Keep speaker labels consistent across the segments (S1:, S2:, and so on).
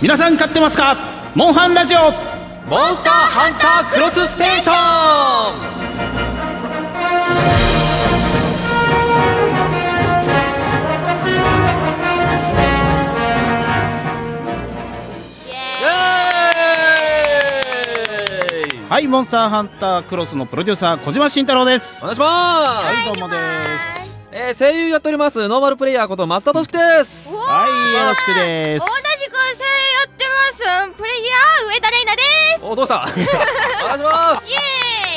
S1: 皆さん買っ
S2: てますかモンハンラジオモンスターハンタークロスステーション
S1: はい、モンスターハンタークロスのプ
S2: ロデューサー小島慎太郎です。お願いします。はい、どうもです。えー、声優やっておりますノーマルプレイヤーこと松田俊樹です。はい、よろしくです。
S3: ソンプレイヤー上田玲奈ですおどしたお願いします イエーイ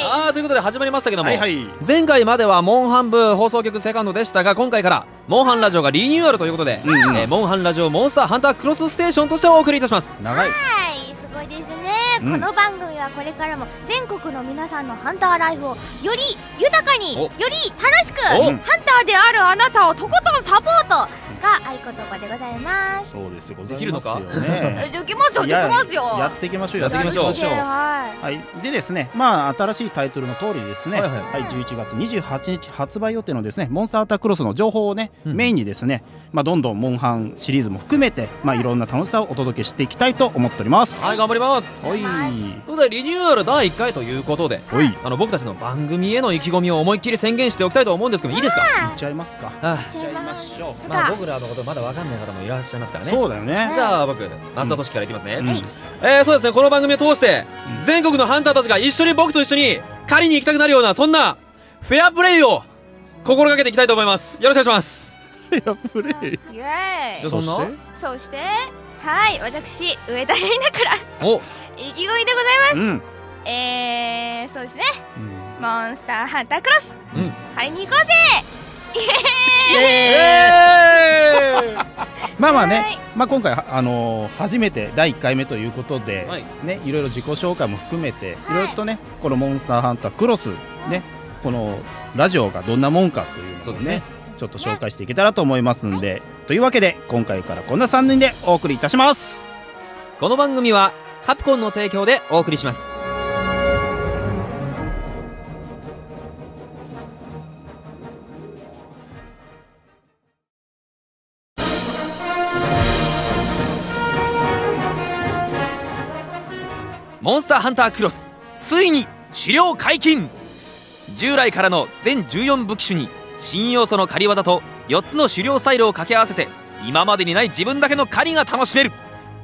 S3: あ
S2: ーということで始まりましたけども、はいはい、前回まではモンハン部放送局セカンドでしたが今回からモンハンラジオがリニューアルということで、うんうん、えー、モンハンラジオモンスターハンタークロスステーションとしてお送りいたします
S3: 長いすごいですねこの番組はこれからも全国の皆さんのハンターライフをより豊かにより楽しくハンターであるあなたをとことんサポートが合言葉でございま
S1: すそうですよできるのかで
S3: きますよできますよやっていきましょうやっていきましょうは
S1: いでですねまあ新しいタイトルの通りですねはい11月28日発売予定のですねモンスタータクロスの情報をねメインにですねまあどんどんモンハンシリーズも含めてまあいろんな楽しさをお届けしていきたいと思ってお
S2: りますはい頑張りますはいということでリニューアル第1回ということであの僕たちの番組への意気込みを思いっきり宣言しておきたいと思うんですけどいいですかいっちゃいますかいっちゃいましょうまあ僕らのことまだ分かんない方もいらっしゃいますからねそうだよねじゃあ僕増田俊からいきますね、うん、えー、そうですねこの番組を通して全国のハンターたちが一緒に僕と一緒に狩りに行きたくなるようなそんなフェアプレイを心がけていきたいと思いますよろしくお願いしますフェア
S3: プレイイエーイそしてそしてはい私上田玲奈から
S4: 意
S3: 気込みでございます、うん、えー、そうですね、うん、モンスターハンタークロス、うん、買いに行こうぜ
S1: まあまあね、まあ、今回あのー、初めて第1回目ということで、はいね、いろいろ自己紹介も含めて、はい、いろいろとねこの「モンスターハンタークロスね」ねこのラジオがどんなもんかというのをねちょっと紹介していけたらと思いますんで、というわけで今回からこんな3人でお送りいたしますこの
S2: 番組はカプコンの提供でお送りしますモンスターハンタークロスついに狩猟解禁従来からの全14武器種に新要素の狩り技と4つの狩猟スタイルを掛け合わせて今までにない自分だけの狩りが楽しめる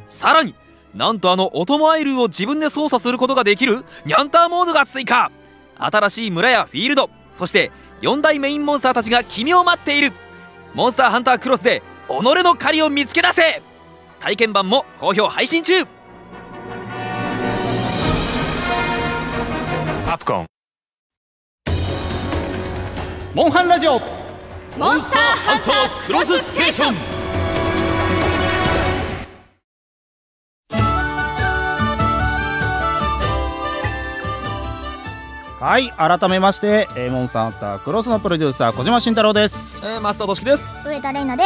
S2: さらになんとあのオトモアイルを自分で操作することができるニャンターモードが追加新しい村やフィールドそして4大メインモンスターたちが君を待っているモンスターハンタークロスで己の狩りを見つけ出せ体験版も好評配信中
S5: アプコン
S1: モンハンラジオモンスターハンタークロスステーションはい改めまして、えモンスターハンタークロスのプロデューサー小島慎太郎です、
S3: えー、マスター俊樹です上田玲奈で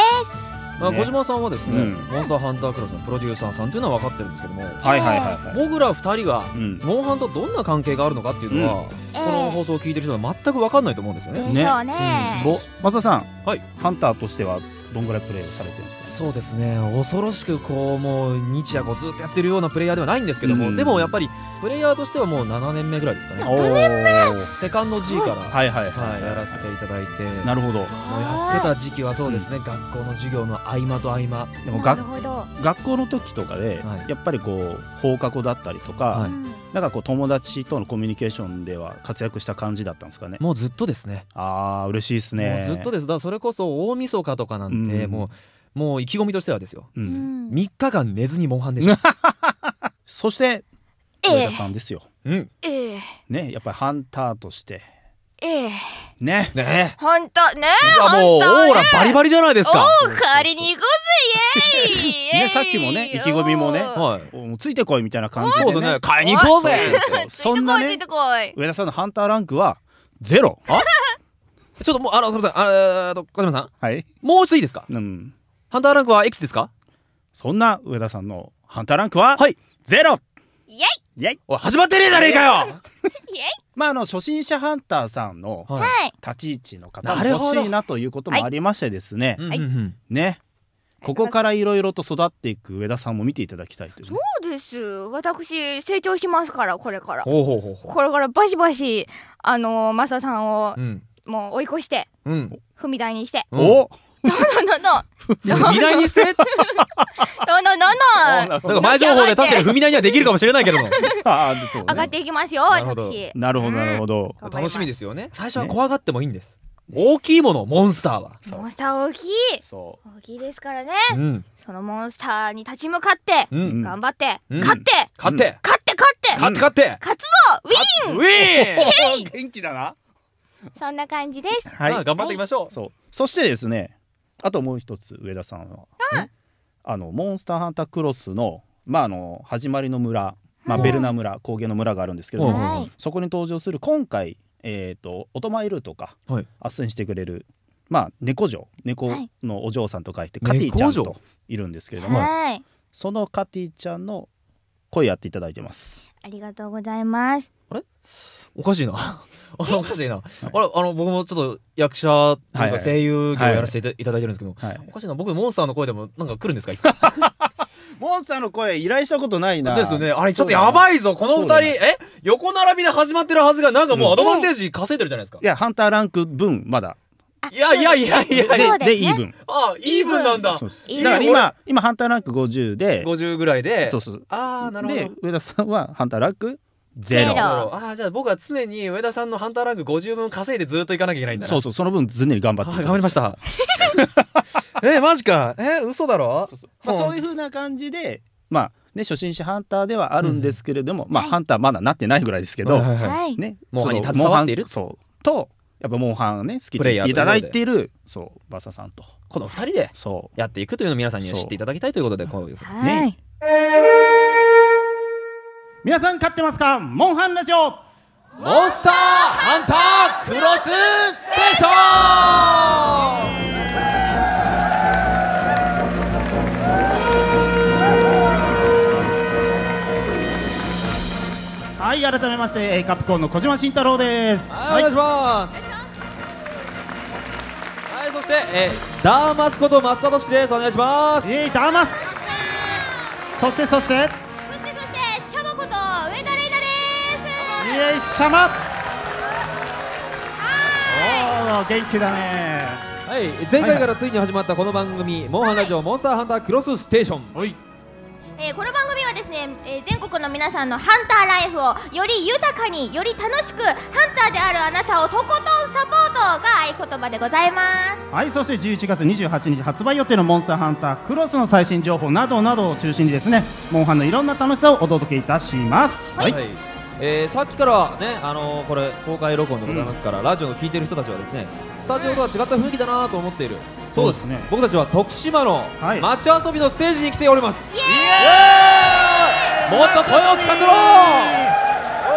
S3: すあ、小島さ
S1: んはですね、うん、
S2: モンスターハンタークラスのプロデューサーさんというのは分かってるんですけども、はいはいはいはい、僕ら2人が、モンハンとどんな関係があるのかっていうのは、うん、この放送を聞いてる人は全く分かんないと思うんですよね。ねね、うん、田さん、はい、ハンターとしてはどんぐらいプレーされてるんですか、ね、そうですね恐ろしくこうもう日夜こうずっとやってるようなプレイヤーではないんですけども、うん、でもやっぱりプレイヤーとしてはもう7年目ぐらいですかね7年目セカンド G からはいはいはい、やらせていただいてなるほどもうやってた時期はそうですね、うん、学校の授業の合間と合間でも学
S1: 学校の時とかで、はい、やっぱりこう放課後だったりとか、はい、なんかこう友達とのコミュニケーションでは活躍した感じだったんですかねもうずっとですねああ嬉しいですねずっと
S2: ですだそれこそ大晦日とかなん、もうもう意気込みとしてはですよ、うん、3日間寝ずにモンハンでした そして上田さんですよ、えー、うんねやっぱりハンター
S1: としてええねね
S3: 本当ねもう、オーラバリバリじゃない
S1: ですかおお代
S6: りに行こうぜイ
S1: エイ ねさっきもね意気込みもね、はい、もうついてこいみたいな感じでねね買いに行こうぜそんなね上田さんのハンターランクはゼロあちょっともうあのせんあと小島さんはいもう一度いいですか、うん、ハンターランクはいくつですかそんな上田さんのハンターランクははいゼロイエイイエイお始まってねえじゃねえかよイエ
S6: イ
S1: まああの初心者ハンターさんの立ち位置の方も欲しいなということもありましてですね、はい、ねここからいろいろと育っていく上田さんも見ていただきたいというそ
S3: うです私成長しますからこれからほほほうううこれからバシバシあのマサさんを、うんもう追い越してうん踏み台にしておどのどの
S1: ど踏み台にしてどの
S3: どのな
S1: んか前情報で確かに踏み
S2: 台にはできるかもしれないけどもあーそう
S1: ね上が
S3: っていきますよなるほど私
S2: なるほどなるほど頑張楽しみですよね最初は怖がってもいいんです大きいものモンスターは
S3: モンスター大きいそ大きいですからねうんそのモンスターに立ち向かってうん頑張ってうん勝ってうん
S2: 勝って勝って勝って勝って勝って
S3: 勝つぞウィンウィーン元気だな そんな感じです。はい、
S1: 頑張っていきましょう。そう。そしてですね、あともう一つ上田さんは、あのモンスターハンタークロスのまああの始まりの村、まあベルナ村、高原の村があるんですけど、そこに登場する今回えっ、とオトマイルとか、斡旋してくれる。まあ猫嬢猫のお嬢さんと書いて、カティちゃんといるんですけれども、その
S3: カティちゃんの
S2: 声やっていただいてます
S3: ありがとうございますあれ
S2: おかしいなあおかしいな、あれあの僕もちょっと役者というか声優業をやらせていただいてるんですけど、おかしいな僕モンスターの声でもなんか来るんですかいつかモンスターの声依頼した
S1: ことないなですよねあれちょっとやばいぞ
S2: この2人、え横並びで始まってるはずがなんかもうアドバンテージ稼いでるじゃないですか、
S1: いやハンターランク分まだいやいやいやいやで,、や、でイーブン
S2: あイーブンなんだだから今
S1: 今ハンターランク50で50ぐらいでそうそう
S2: ああなるほど
S1: 上田さんはハンターランクゼロゼロあ
S2: あじゃあ僕は常に上田さんのハンターランク50分稼いでずっといかなきゃいけないんだそうそうその分常に頑張って頑張りました えマジかえ嘘だろそうそう
S1: いうふうな感じで
S2: まあね、初心
S1: 者ハンターではあるんですけれども、うん、まあ、はい、ハンターまだなってないぐらいですけど、はいはいはい、ね、モンハンに携わっているそうとやっぱモンハンね好きでいただいているそうバサさんとこの2人で
S2: やっていくというのを皆さんには知っていただきたいということでこういうふう
S1: にね。はい皆さん買ってますかモンハンラジオモンスターハ
S2: ンタークロスステーショ
S1: ンはい改めましてカプコンの小島慎太郎で
S2: す、はい、お願いしますそして、えー、ダーマスこと増田俊樹ですお願いします、えー、ダーマスそしてそして礼様おお元気だねはい前回からついに始まったこの番組「モンハンラジオモンスターハンタークロスステーション」はい
S3: えー、この番組はですね、えー、全国の皆さんのハンターライフをより豊かにより楽しくハンターであるあなたをとことんサポートが合言葉でございま
S1: すはいそして11月28日発売予定の「モンスターハンタークロス」の最新情報などなどを中心にですねモンハンのいろんな楽しさをお届けいたします。
S2: はい、はいえー、さっきからね、あのー、これ公開録音でございますから、うん、ラジオの聞いてる人たちはですねスタジオとは違った雰囲気だなと思っているそうですね僕たちは徳島の街遊びのステージに来ております、イエーイもっと声を聞かせろい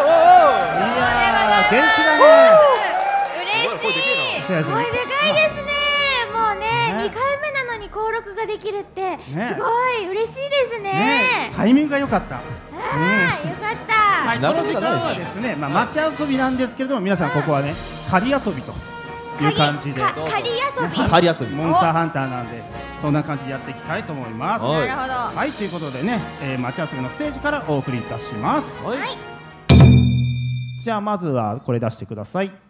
S2: やー元気だ
S3: ね嬉しい声でかいですねもうね二回目登録ができるって、すごい嬉しいですね、ね、タイミ
S1: ングが良かったああ、よ
S3: かった、はい、この時間はですね、
S1: まあ、街遊びなんですけれども皆さんここはね仮遊びという感じで
S3: 仮遊びモンスターハ
S1: ンターなんでそんな感じでやっていきたいと思いますなるほどはいということでね、えー、街遊びのステージからお送りいたしますはいじゃあまずはこれ出してください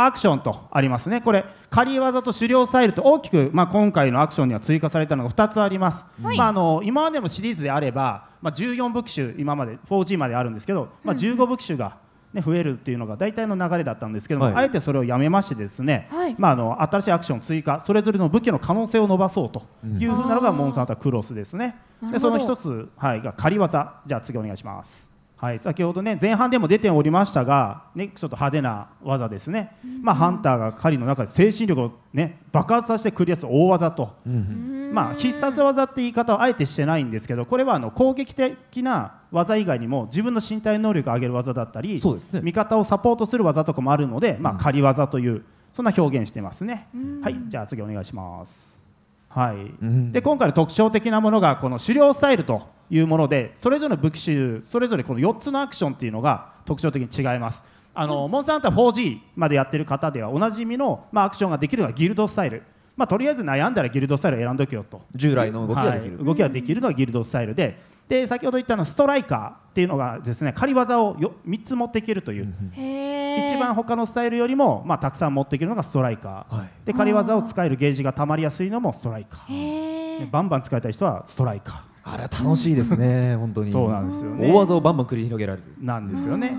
S1: アクションとありますねこれ仮技と狩猟スタイルと大きく、まあ、今回のアクションには追加されたのが2つあります、はい、まあ、あの今までのシリーズであれば、まあ、14部種今まで 4G まであるんですけど、まあ、15部種が、ね、増えるっていうのが大体の流れだったんですけども、はい、あえてそれをやめましてですね、はい、まあ、あの新しいアクション追加それぞれの武器の可能性を伸ばそうというふうなのが、モンスタークロスですねでその1つ、はい、が仮技じゃあ次お願いしますはい、先ほどね前半でも出ておりましたが、ね、ちょっと派手な技ですね、まあ、ハンターが狩りの中で精神力を、ね、爆発させてクリアする大技と、まあ、必殺技って言い方はあえてしてないんですけどこれはあの攻撃的な技以外にも自分の身体能力を上げる技だったり、ね、味方をサポートする技とかもあるので、まあ、狩り技という、そんな表現してますね。はい、じゃあ次お願いします、はいで今回の特徴的なものがこの狩猟スタイルと。いうものでそれぞれの武器種それぞれこの4つのアクションっていうのが特徴的に違いますあの、うん、モンスターハンター 4G までやってる方ではおなじみの、まあ、アクションができるのがギルドスタイルまあ、とりあえず悩んだらギルドスタイルを選んどけよと従来の動きができる、はい、動きができるのがギルドスタイルでで先ほど言ったのストライカーっていうのがですね狩技をよ3つ持っていけるという、うん、一番他のスタイルよりも、まあ、たくさん持っていけるのがストライカー、はい、で狩技を使えるゲージがたまりやすいのもストライカーバンバン使いたい人はストライカーあ
S2: れ楽しいですね、本当に。
S1: そうなんですよね。大技をバンバン繰り広げられる。なんですよね。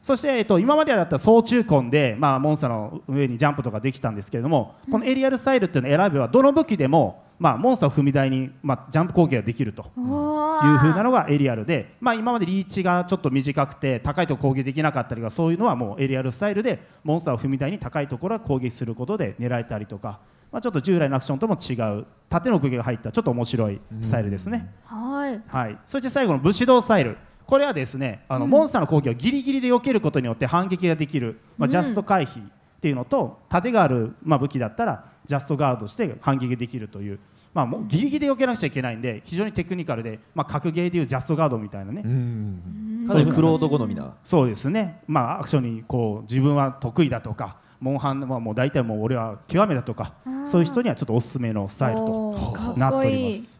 S1: そして、えっと、今までだったら総中根で、まあ、モンスターの上にジャンプとかできたんですけれども、このエリアルスタイルっていうのを選べばどの武器でも、まあ、モンスターを踏み台に、まあ、ジャンプ攻撃ができるというふ
S4: うな
S1: のがエリアルで、まあ、今までリーチがちょっと短くて高いところ攻撃できなかったりとかそういうのはもうエリアルスタイルでモンスターを踏み台に高いところは攻撃することで狙えたりとかまあ、ちょっと従来のアクションとも違う縦の釘が入ったちょっと面白いスタイルですね、はい、はい、そして最後の武士道スタイルこれはですねあの、モンスターの攻撃をギリギリで避けることによって反撃ができる、まあ、ジャスト回避っていうのと、盾がある、まあ、武器だったらジャストガードして反撃できるというまあ、もうギリギリ避けなくちゃいけないんで非常にテクニカルで、まあ、格ゲーでいうジャストガードみたいなねうなりクロード好みなそうですね、まあ、アクションにこう自分は得意だとかモンハンはもう大体もう俺は極めだとかそういう人にはちょっとおすすめのスタイルとなっております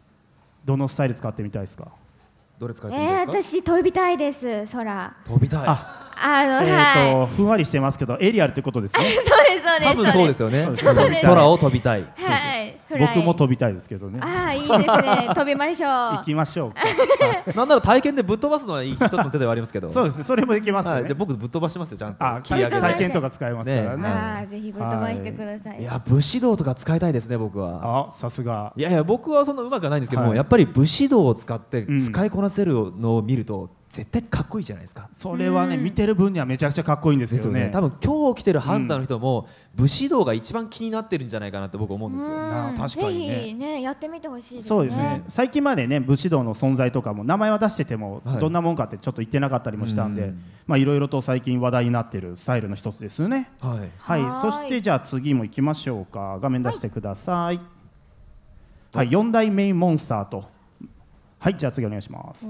S1: どのスタイル使ってみたいですかどれ使いたいですか、えー、
S3: 私飛びたいです空
S1: 飛びたいあ、
S3: あの、えー、
S1: はい、ふんわりしてますけどエリアルということですね そうですそうですそうですよね空を飛びたい、は
S3: い僕も
S1: 飛びたいですけどね
S3: ああいいですね 飛びましょう行
S2: きましょう なんなら体験でぶっ飛ばすのは一つの手ではありますけどそうですそれもできます、ねはい、じゃ僕ぶっ飛ばしますよちゃんとあ切り上げ体験とか使えますからね、ね、あ
S4: ぜひぶっ飛ばしてください、いや
S2: 武士道とか使いたいですね僕はあさすがいやいや僕はそんな上手くないんですけども、やっぱり武士道を使って使いこなせるのを見ると、うん絶対かっこいいじゃないですかそれはね、うん、見
S1: てる分にはめちゃくちゃかっこいいんですけどね、ね、多分今日来てるハンター
S2: の人も、うん、武士道が一番気になってるんじゃないかなって僕思
S1: うんですよ、うん、確かにね、
S3: ね、やってみてほしい、ね、そうですね
S1: 最近までね武士道の存在とかも名前は出してても、はい、どんなもんかってちょっと言ってなかったりもしたんで、うん、まあいろいろと最近話題になってるスタイルの一つですねはい、はいそしてじゃあ次も行きましょうか画面出してください、はい、はい、4大メインモンスターとはいじゃあ次お願いします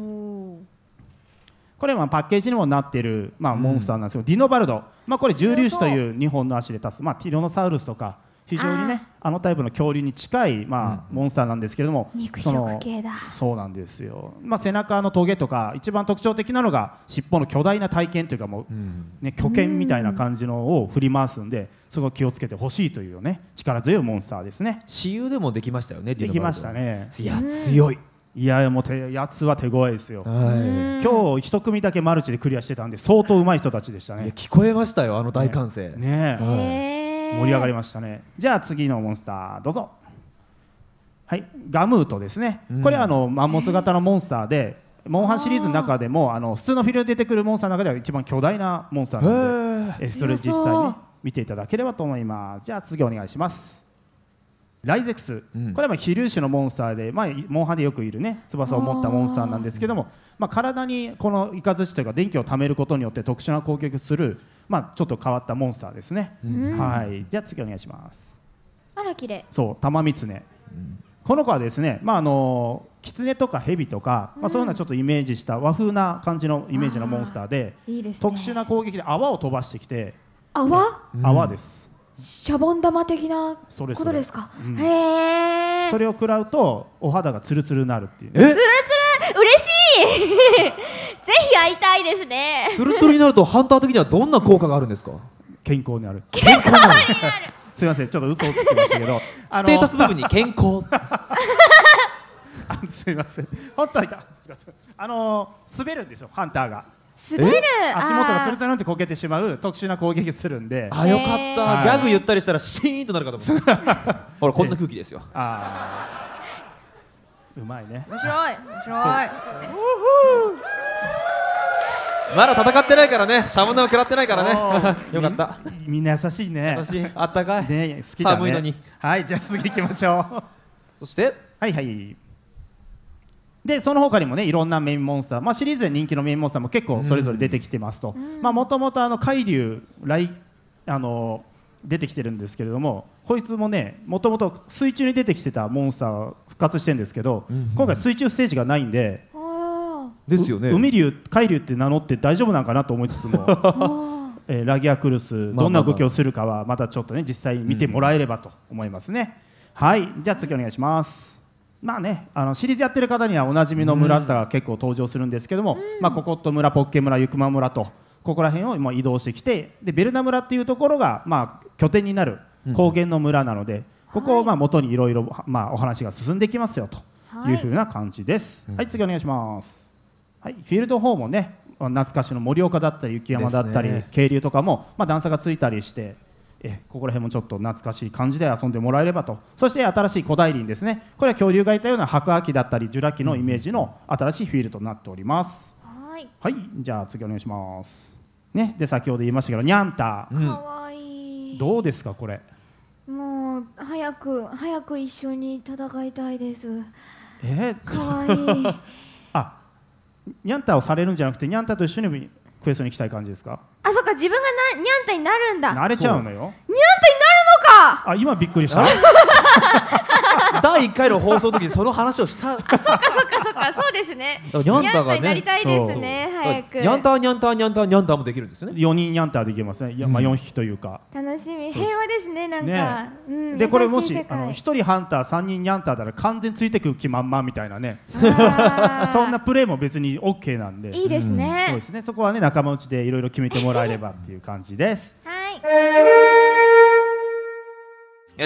S1: これはパッケージにもなっている、まあ、モンスターなんですけど、うん、ディノバルド、まあ、これ重粒子という日本の足で立つ、まあ、ティロノサウルスとか非常にねあのタイプの恐竜に近い、まあ、うん、モンスターなんですけれども肉食系だそうなんですよ、まあ、背中のトゲとか一番特徴的なのが尻尾の巨大な体験というかもう、うん、ね、巨犬みたいな感じのを振り回すんでそこ気をつけてほしいというね力強いモンスターですね私有でもできましたよねできましたねいや強い、いやもうてやつは手強いですよ、はい、今日一組だけマルチでクリアしてたんで相当うまい人たちでしたね聞こえましたよあの大歓声ね、ねはい、盛り上がりましたねじゃあ次のモンスターどうぞはいガムートですね、うん、これはあのマンモス型のモンスターでモンハンシリーズの中でもあの普通のフィルドで出てくるモンスターの中では一番巨大なモンスターなのでそれ実際に見ていただければと思いますじゃあ次お願いしますライゼクス、うん、これは飛粒子のモンスターで、まあ、モンハンでよくいるね翼を持ったモンスターなんですけども、まあ、体にこのイカズチというか電気を貯めることによって特殊な攻撃をする、まあ、ちょっと変わったモンスターですね、うん、はいじゃあ次お願いしますあら綺麗そう玉三ね、うん、この子はですねまああのキツネとかヘビとか、まあ、そういうのはちょっとイメージした和風な感じのイメージのモンスターで、ね、特殊な攻撃で泡を飛ばしてきて泡、泡です
S3: シャボン玉的なことですかそれうん、へ
S1: えそれを食らうとお肌がツルツルになるっていう
S3: ツルツ
S6: ル嬉しい ぜひ会いたいですねツルツル
S2: になるとハンター的にはどんな効果があるんですか健康にある 健康になるすみませんちょっと嘘を
S1: つきましたけど ステータス部分に健康すみません本当はいたあの滑るんですよハンターが滑る足元がつるつるってこけてしまう特殊な攻撃する
S2: んであよかった、ギャグ言ったりしたらシーンとなるかと思った ほらこんな空気ですよああうまいね面白い面白いまだ戦ってないからね、シャボン玉食らってないからね。よかった。
S1: みんな優しいね。優しい。あったかい。ね、好きだね。寒いのに。はい、じゃあ次行きましょう。そして、はいはい。でその他にもねいろんなメインモンスター、まあ、シリーズで人気のメインモンスターも結構それぞれ出てきてますともともと海竜来あの出てきてるんですけれどもこいつもねもともと水中に出てきてたモンスター復活してるんですけど、うん今回水中ステージがないんでですよね海竜海竜って名乗って大丈夫なんかなと思いつつも、えー、ラギアクルスどんな動きをするかはまたちょっとね実際見てもらえればと思いますね、うん、はいじゃあ次お願いしますまあね、あのシリーズやってる方にはおなじみの村が結構登場するんですけども、うん、まあ、ココット村ポッケ村ゆくま村とここら辺をもう移動してきてでベルナ村っていうところが、まあ、拠点になる高原の村なので、ここをまあ元にいろいろお話が進んできますよというふうな感じです。はい、はい、次お願いします、はい、フィールド方もね懐かしの盛岡だったり雪山だったり、ね、渓流とかも、まあ、段差がついたりしてえここら辺もちょっと懐かしい感じで遊んでもらえればとそして新しい古代林ですねこれは恐竜がいたような白亜紀だったりジュラ紀のイメージの新しいフィールドになっております、はいはいじゃあ次お願いしますねで先ほど言いましたけどニャンタかわいい、どうですかこれ
S3: もう早く早く一緒に戦いたいです
S1: えー、かわいいあニャンタをされるんじゃなくてニャンタと一緒にクエストに行きたい感じですか
S3: あそっか自分がなにゃんたになるんだなれちゃうのよにゃんたになか
S2: あ今びっくりした 第1回の放送の時にその話をしたそっかそっか
S3: そっかそうですねニャンタがねになりたいですね早くニャンタ
S2: ニャンタニャンタもできるんですね4人ニャンタできますね、うん、まあ4匹
S1: というか
S3: 楽しみ平和ですねなんか、ねうん、でこれもしあの1
S1: 人ハンター3人ニャンターら完全ついてく気満々みたいなね そんなプレーも別に OK なんでいいですね、うん、そうですねそこはね仲間内でいろいろ決めてもらえればっていう感じですはい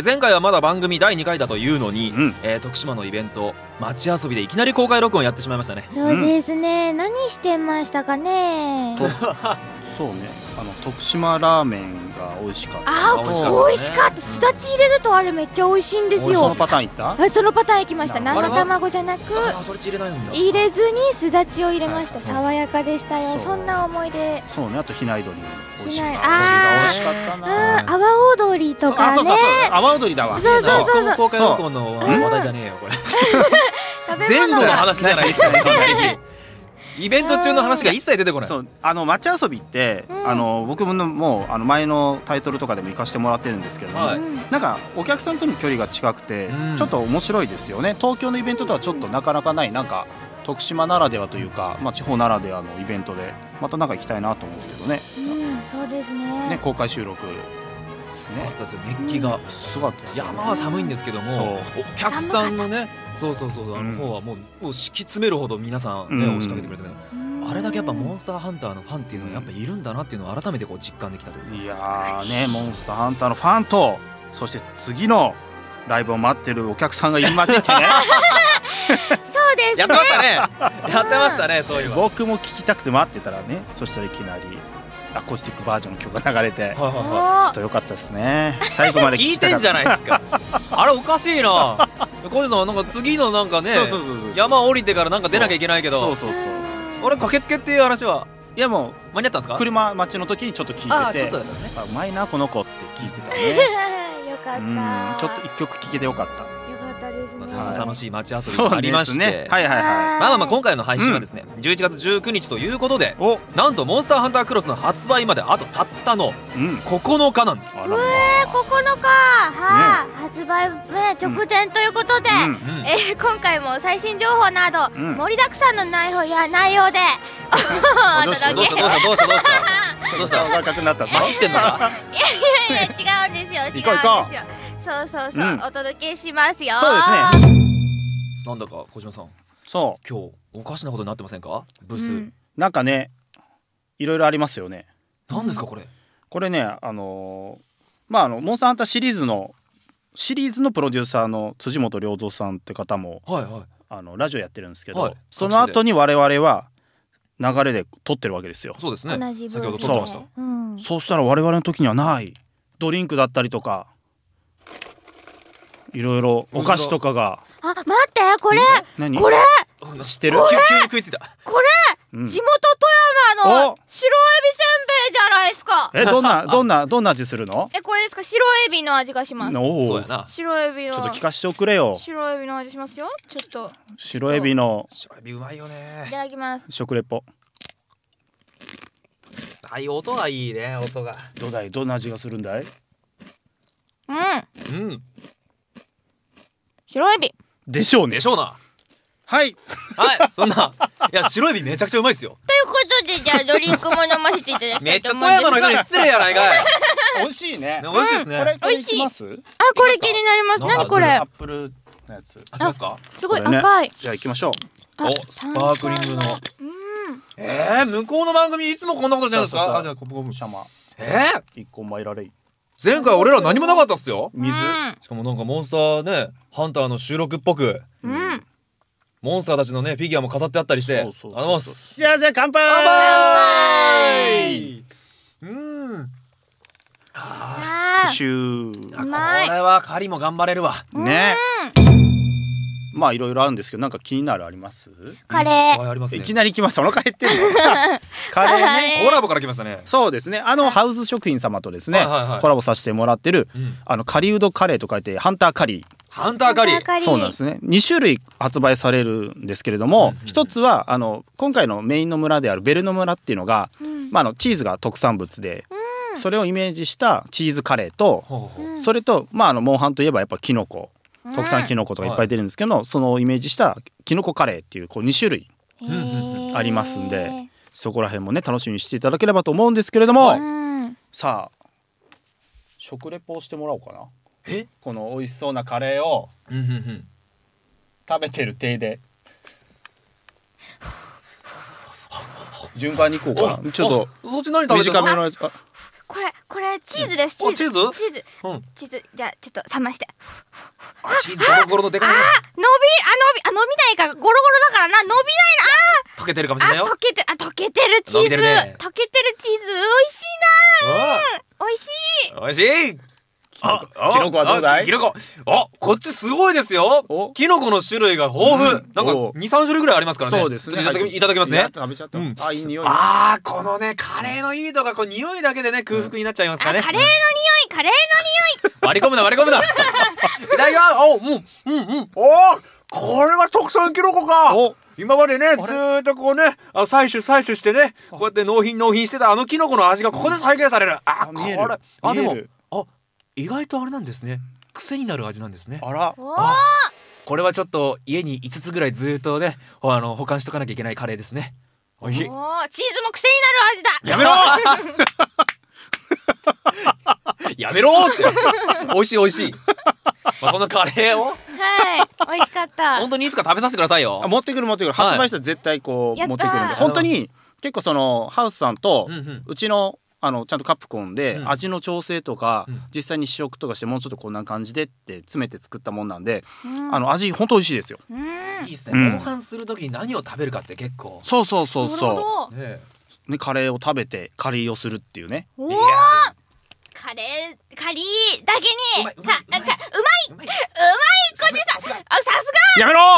S2: 前回はまだ番組第2回だというのに、うん、えー、徳島のイベント街遊びでいきなり公開録音やってしまいましたねそうで
S3: すね、うん、何してましたかね
S2: そうねあの徳島ラーメン
S1: が美味しかったああ美味しかった、美味しかった
S3: すだち入れるとあれめっちゃ美味しいんですよそのパターンいったはいそのパターンいきました生卵じゃなくあそれち入れずにすだちを入れました、爽やかでしたよそんな思い出
S1: そうねあと比内鶏
S3: 美味しかった美味しか
S6: ったな阿波踊りとかね阿波踊りだわそうそうそうそう公開録音の話題じゃねえよこれ 全
S2: 部の話じゃないです かイベント中の話が一切出てこないそう
S1: あの街遊びって、うん、あの僕ももうあの前のタイトルとかでも行かしてもらってるんですけども、はい、なんかお客さんとの距離が近くて、うん、ちょっと面白いですよね東京のイベントとはちょっとなかなかないなんか徳島ならではというか、まあ、地方ならではのイベントでまたなんか行きたいなと思うんですけどね。
S4: うん、そうですねね
S1: 公開収録
S2: すごかったですよ熱気が、うん、すごかったです、ね、山は寒いんですけどもお客さんのねそうそうそうあの方はもう,、もう敷き詰めるほど皆さんね、押しかけてくれたけど。あれだけやっぱモンスターハンターのファンっていうのはやっぱいるんだなっていうのを改めてこう実感できたといういや
S1: ねモンスターハンターのファンとそして次のライブを待ってるお客さんがいましてねそう
S4: です、ね、やってましたね
S1: やってましたねそういう僕も聞きたくて待ってたらねそしたらいきなりアコースティックバージョンの曲が流れて、ちょっと良かったですね最後まで 聞いてんじゃないですか
S2: あれおかしいな 小西さんなんか次のなんかね山降りてからなんか出なきゃいけないけどそうそうそう俺駆けつけっていう話はいやもう間に合ったんですか車待ちの時にちょっと聞いてて、ね、うまいなこの子って聞いてた
S1: ね
S3: よかったちょっと
S2: 一曲聴けてよかった
S3: ですね、まあ、楽
S2: しい街遊びがありまして、ね、はいはいはいまあまあ今回の配信はですね、うん、11月19日ということでおなんと「モンスターハンタークロス」の発売まであとたったの9日なんです、う
S3: ん、うえー、9日はあ、ね、発売直前ということで、うんうん、えー、今回も最新情報など、盛りだくさんの内容や内容でお届どうしたどうしたどうしたどうし
S1: たどうしたどうした赤くなったぞってんのかい
S3: やいやいや違うんですよ違うんですよそうそうそう、うん、お届けしますよそうですね
S2: なんだか小島さんそう今日おかしなことになってませんかブス、うん、
S1: なんかねいろいろありますよね何ですかこれこれねあのー、まああのモンスターハンターシリーズのシリーズのプロデューサーの辻本良三さんって方も、はいはい、あのラジオやってるんですけど、はい、その後に我々は流れで撮ってるわけですよ。そうですね。同じ先ほど撮ってました。そううん、そうしたら我々の時にはないドリンクだったりとかいろいろお菓子とかが
S3: あ待ってこれ何これ
S1: 知ってる急に食いついた
S3: これ、地元富山の白エビせんべいじゃないですかえどんな
S1: どんなどんな味するの
S3: えこれですか白エビの味がします白エビのちょっと聞かしておくれよ白エビの味しますよちょっと
S1: 白エビの白エビうま
S3: いよねいただきます
S1: 食レポ
S2: はい音がいいね音が
S1: どうだいどんな味がするんだいうんうん
S3: 白エビ
S2: でしょうねでしょうなはいはいそんないや白エビめちゃくちゃうまいですよ
S3: ということでじゃあ ドリンクも飲ませていただきたいめっちゃ富山の人失礼やないかい美味しい
S1: ね、美味しいですね美味しいあ
S3: これ気になりますなにこれアッ
S1: プル
S2: のやつ
S3: あすかすごい赤い、
S1: じゃあ行きましょうおスパークリングの
S2: えー、向こうの番組いつもこんなことしてるんですかじゃあコブコブシャマえー、一個前られい前回俺ら何もなかったっすよ水、しかもなんかモンスターねハンターの収録っぽく、うん、モンスターたちのねフィギュアも飾ってあったりしてそうそうそうありがとうございますじゃあじゃあ乾杯杯
S5: うん
S1: あプシー
S2: これは狩りも頑張れるわねえ
S1: まあいろいろあるんですけどなんか気になるありますカレー、うん、いき
S2: なり来ましたお腹減ってる
S6: カレーねコ
S1: ラボから来ましたねそうですねあのハウス食品様とですね、はいはいはい、コラボさせてもらってる、うん、あのカリウドカレーと書いてハンターカリー
S2: ハンターカリーそうなんですね
S1: 二種類発売されるんですけれども、うん、1つはあの今回のメインの村であるベルの村っていうのが、まあ、あのチーズが特産物で、それをイメージしたチーズカレーと、それと、まあ、あのモンハンといえばやっぱキノコ特産きのことかいっぱい出るんですけど、そのイメージしたきのこカレーっていうこう2種類ありますんでそこら辺もね楽しみにしていただければと思うんですけれども、さあ食レポをしてもらおうかなえこの美味しそうなカレーを食べてる体で 順番にいこうかなちょっと短めのやつか。
S3: これこれチーズですチーズチーズチーズ,、じゃちょっと冷まして
S2: あチーズゴロゴロのでかいあ伸
S3: びあ伸びあ伸びないかゴロゴロだからな伸びない
S2: な溶けてるかもしれないよ溶
S3: けてあ溶けてるチーズ、溶けてるチーズ美味しいな美
S2: 味しい美味しいあ、キノコはどうだいキノコ。あ、こっちすごいですよ。キノコの種類が豊富。なんか二三種類ぐらいありますからね。そうですね。いただきますね。あ、いい匂い。あこのね、カレーのいいとか、こう匂いだけでね、空腹になっちゃいますかね。カレーの匂
S6: い、カレーの匂
S2: い。割り込むな、割り込むな。いた
S6: だきます。お、うん、うん、うん。
S2: おこれは特産キノコか。今までねずっとこうねあ採取採取してねこうやって納品納品してたあのキノコの味がここで再現されるあこれあでも意外とあれなんですね癖になる味なんですねあらあこれはちょっと家に5つぐらいずっとねあの保管しとかなきゃいけないカレーですねおいしいチーズ
S3: も癖になる味だ
S2: やめろ やめろって美味しい美味しいまあこのカレーをはい美味しかった本当にいつか食べさせてくださいよ持ってくる持ってくる、はい、発売したら絶対こう持ってくるんで本当に
S1: 結構そのハウスさんとうちのあのちゃんとカプコンで味の調整とか、実際に試食とかしてもうちょっとこんな感じでって詰めて作ったもんなんで、あの味本当美味しいですよ。
S2: いいですね。後半する時に何を食べるかって結構。そうそうそうそう。ね
S1: カレーを食べてカリーをするっていうね。
S6: おお。カレーカリーだけにうまいうまいうまいこじささすがやめろ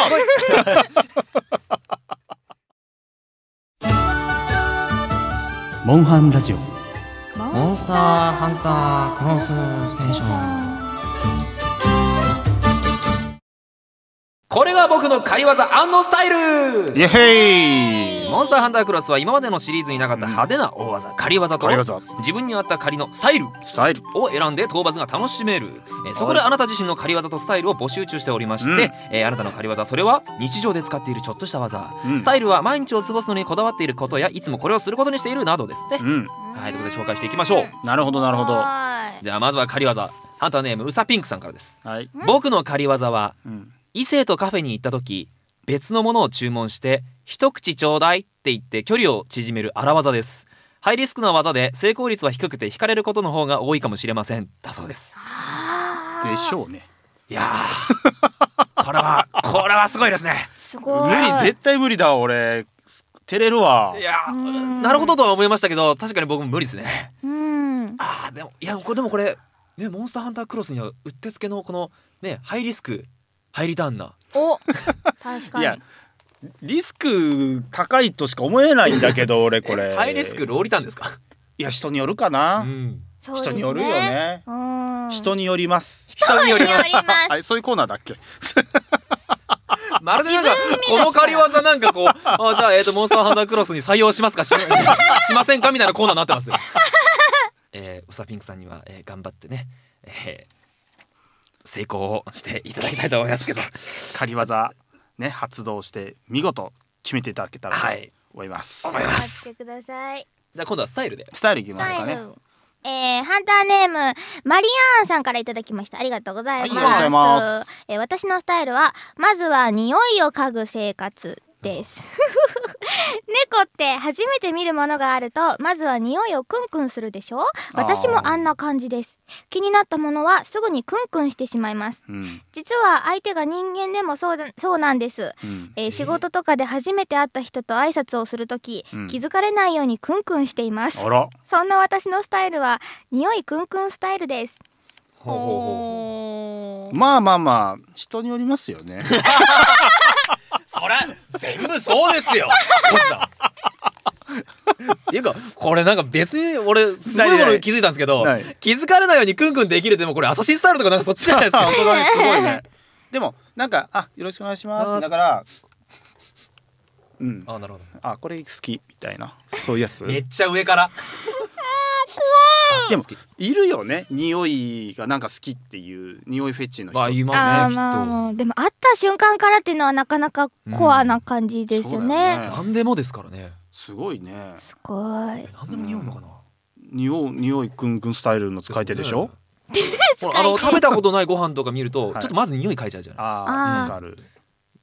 S1: モンハンラジオモ
S2: ンスターハンタークロスステーションこれが僕の狩り技スタイルイエーイモンスターハンタークロスは今までのシリーズになかった派手な大技、仮技と自分に合った仮のスタイルを選んで討伐が楽しめる、えー、そこであなた自身の仮技とスタイルを募集中しておりまして、うん、えー、あなたの仮技それは日常で使っているちょっとした技、うん、スタイルは毎日を過ごすのにこだわっていることやいつもこれをすることにしているなどですね、うん、はいということで紹介していきましょうなるほどなるほどじゃあまずは仮技ハンターネームうさピンクさんからです、はい、僕の仮技は、異性とカフェに行った時別のものを注文して一口ちょうだいって言って距離を縮める荒技ですハイリスクな技で成功率は低くて引かれることの方が多いかもしれませんだそうですでしょうねいやこれはこれはすごいですねすごい無理絶対無理だ俺照れるわいやなるほどとは思いましたけど確かに僕も無理ですねうんあでもいやこれでもこれねモンスターハンタークロスにはうってつけのこのねハイリスクハイリターンな
S4: お確かにい
S2: やリスク高いとしか思えな
S1: いんだけど 俺これハイリスクローリタンですかいや人によるかな、うん、人によるよね人によります人によりますあそういうコーナーだっけ
S2: まるでなんかこの仮技なんかこうあじゃあ、えーと、モンスターハンダークロスに採用しますかし しませんかみたいなコーナーになってますよ、えー、うさピンクさんには、えー、頑張ってね、えー、成功していただきたいと思いますけど
S1: 仮技ね発動して見事決めていただけたらと思います、はい、思います
S3: てください
S2: じゃあ今度はスタイルでスタイルいき
S1: ますかね
S3: えー、ハンターネームマリアーンさんからいただきましたありがとうございますはい、えー、私のスタイルはまずは匂いを嗅ぐ生活です猫って初めて見るものがあるとまずは匂いをクンクンするでしょ私もあんな感じです気になったものはすぐにクンクンしてしまいます、うん、実は相手が人間でもそうそうなんです、うん、えー、仕事とかで初めて会った人と挨拶をするとき、うん、気づかれないようにクンクンしていますそんな私のスタイルは匂いクンクンスタイルです
S1: ほうほうほうまあまあまあ人によりますよね
S3: そら全部そうですよ
S2: っていうかこれなんか別に俺すごいもの気づいたんですけど気づかれないようにクンクンできるでもこれアサシンスタイルとかなんかそっちじゃないですか本当にすごいね
S1: でもなんかあよろしくお願いしますだから
S2: うんあなるほどあこれ好き
S1: みたいなそういうやつめっちゃ上からでもいるよね匂いがなんか好きっていう匂いフェチの人、あ、いますね、き
S3: っとでも会った瞬間からっていうのはなかなかコアな感じですよねうん、何、ね、でも
S1: ですからねすごいねす
S3: ごい何でも匂
S1: うのかな、うん、匂う匂いくんくんスタイルの使い手で
S2: しょ、
S4: ね、あの食べた
S2: ことないご飯とか見ると、はい、ちょっとまず匂い嗅いじゃうじゃないですか。ああ、わある。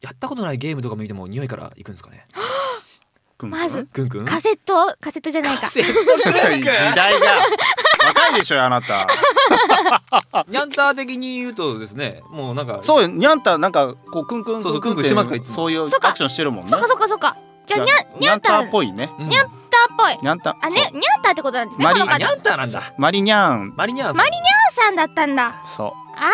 S2: やったことないゲームとか見ても匂いから行くんですかね。まずくんくんカセ
S3: ットカセットじゃないか時代
S2: が若いでしょあなた ニャンター的に言うとですねもうなんかそうニャンターなんかこうくんくんそうそうくんくんしてますかそ
S1: ういうアクションしてるもんねそかそっ
S3: かそっかじゃニャニャンターっ
S1: ぽいねニャンターっ
S3: ぽいニャンターあねニャンターってことなんですねマリニャンターなんだ
S2: マリニャン
S3: マリニャンマリニャンさんだったんだそうあ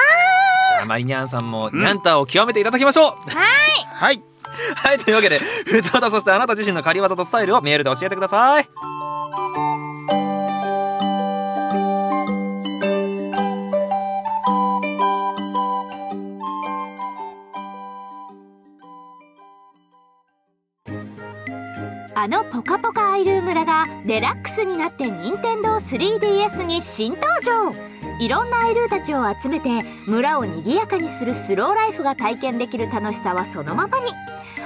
S2: あマリニャンさんもニャンターを極めていただきましょう、はいはい はいというわけで普通た、そしてあなた自身の仮技とスタイルをメールで教えてください
S6: あのポカポカアイルー村がデラックスになって任天堂 3DS に新登場いろんなアイルーたちを集めて村を賑やかにするスローライフが体験できる楽しさはそのままに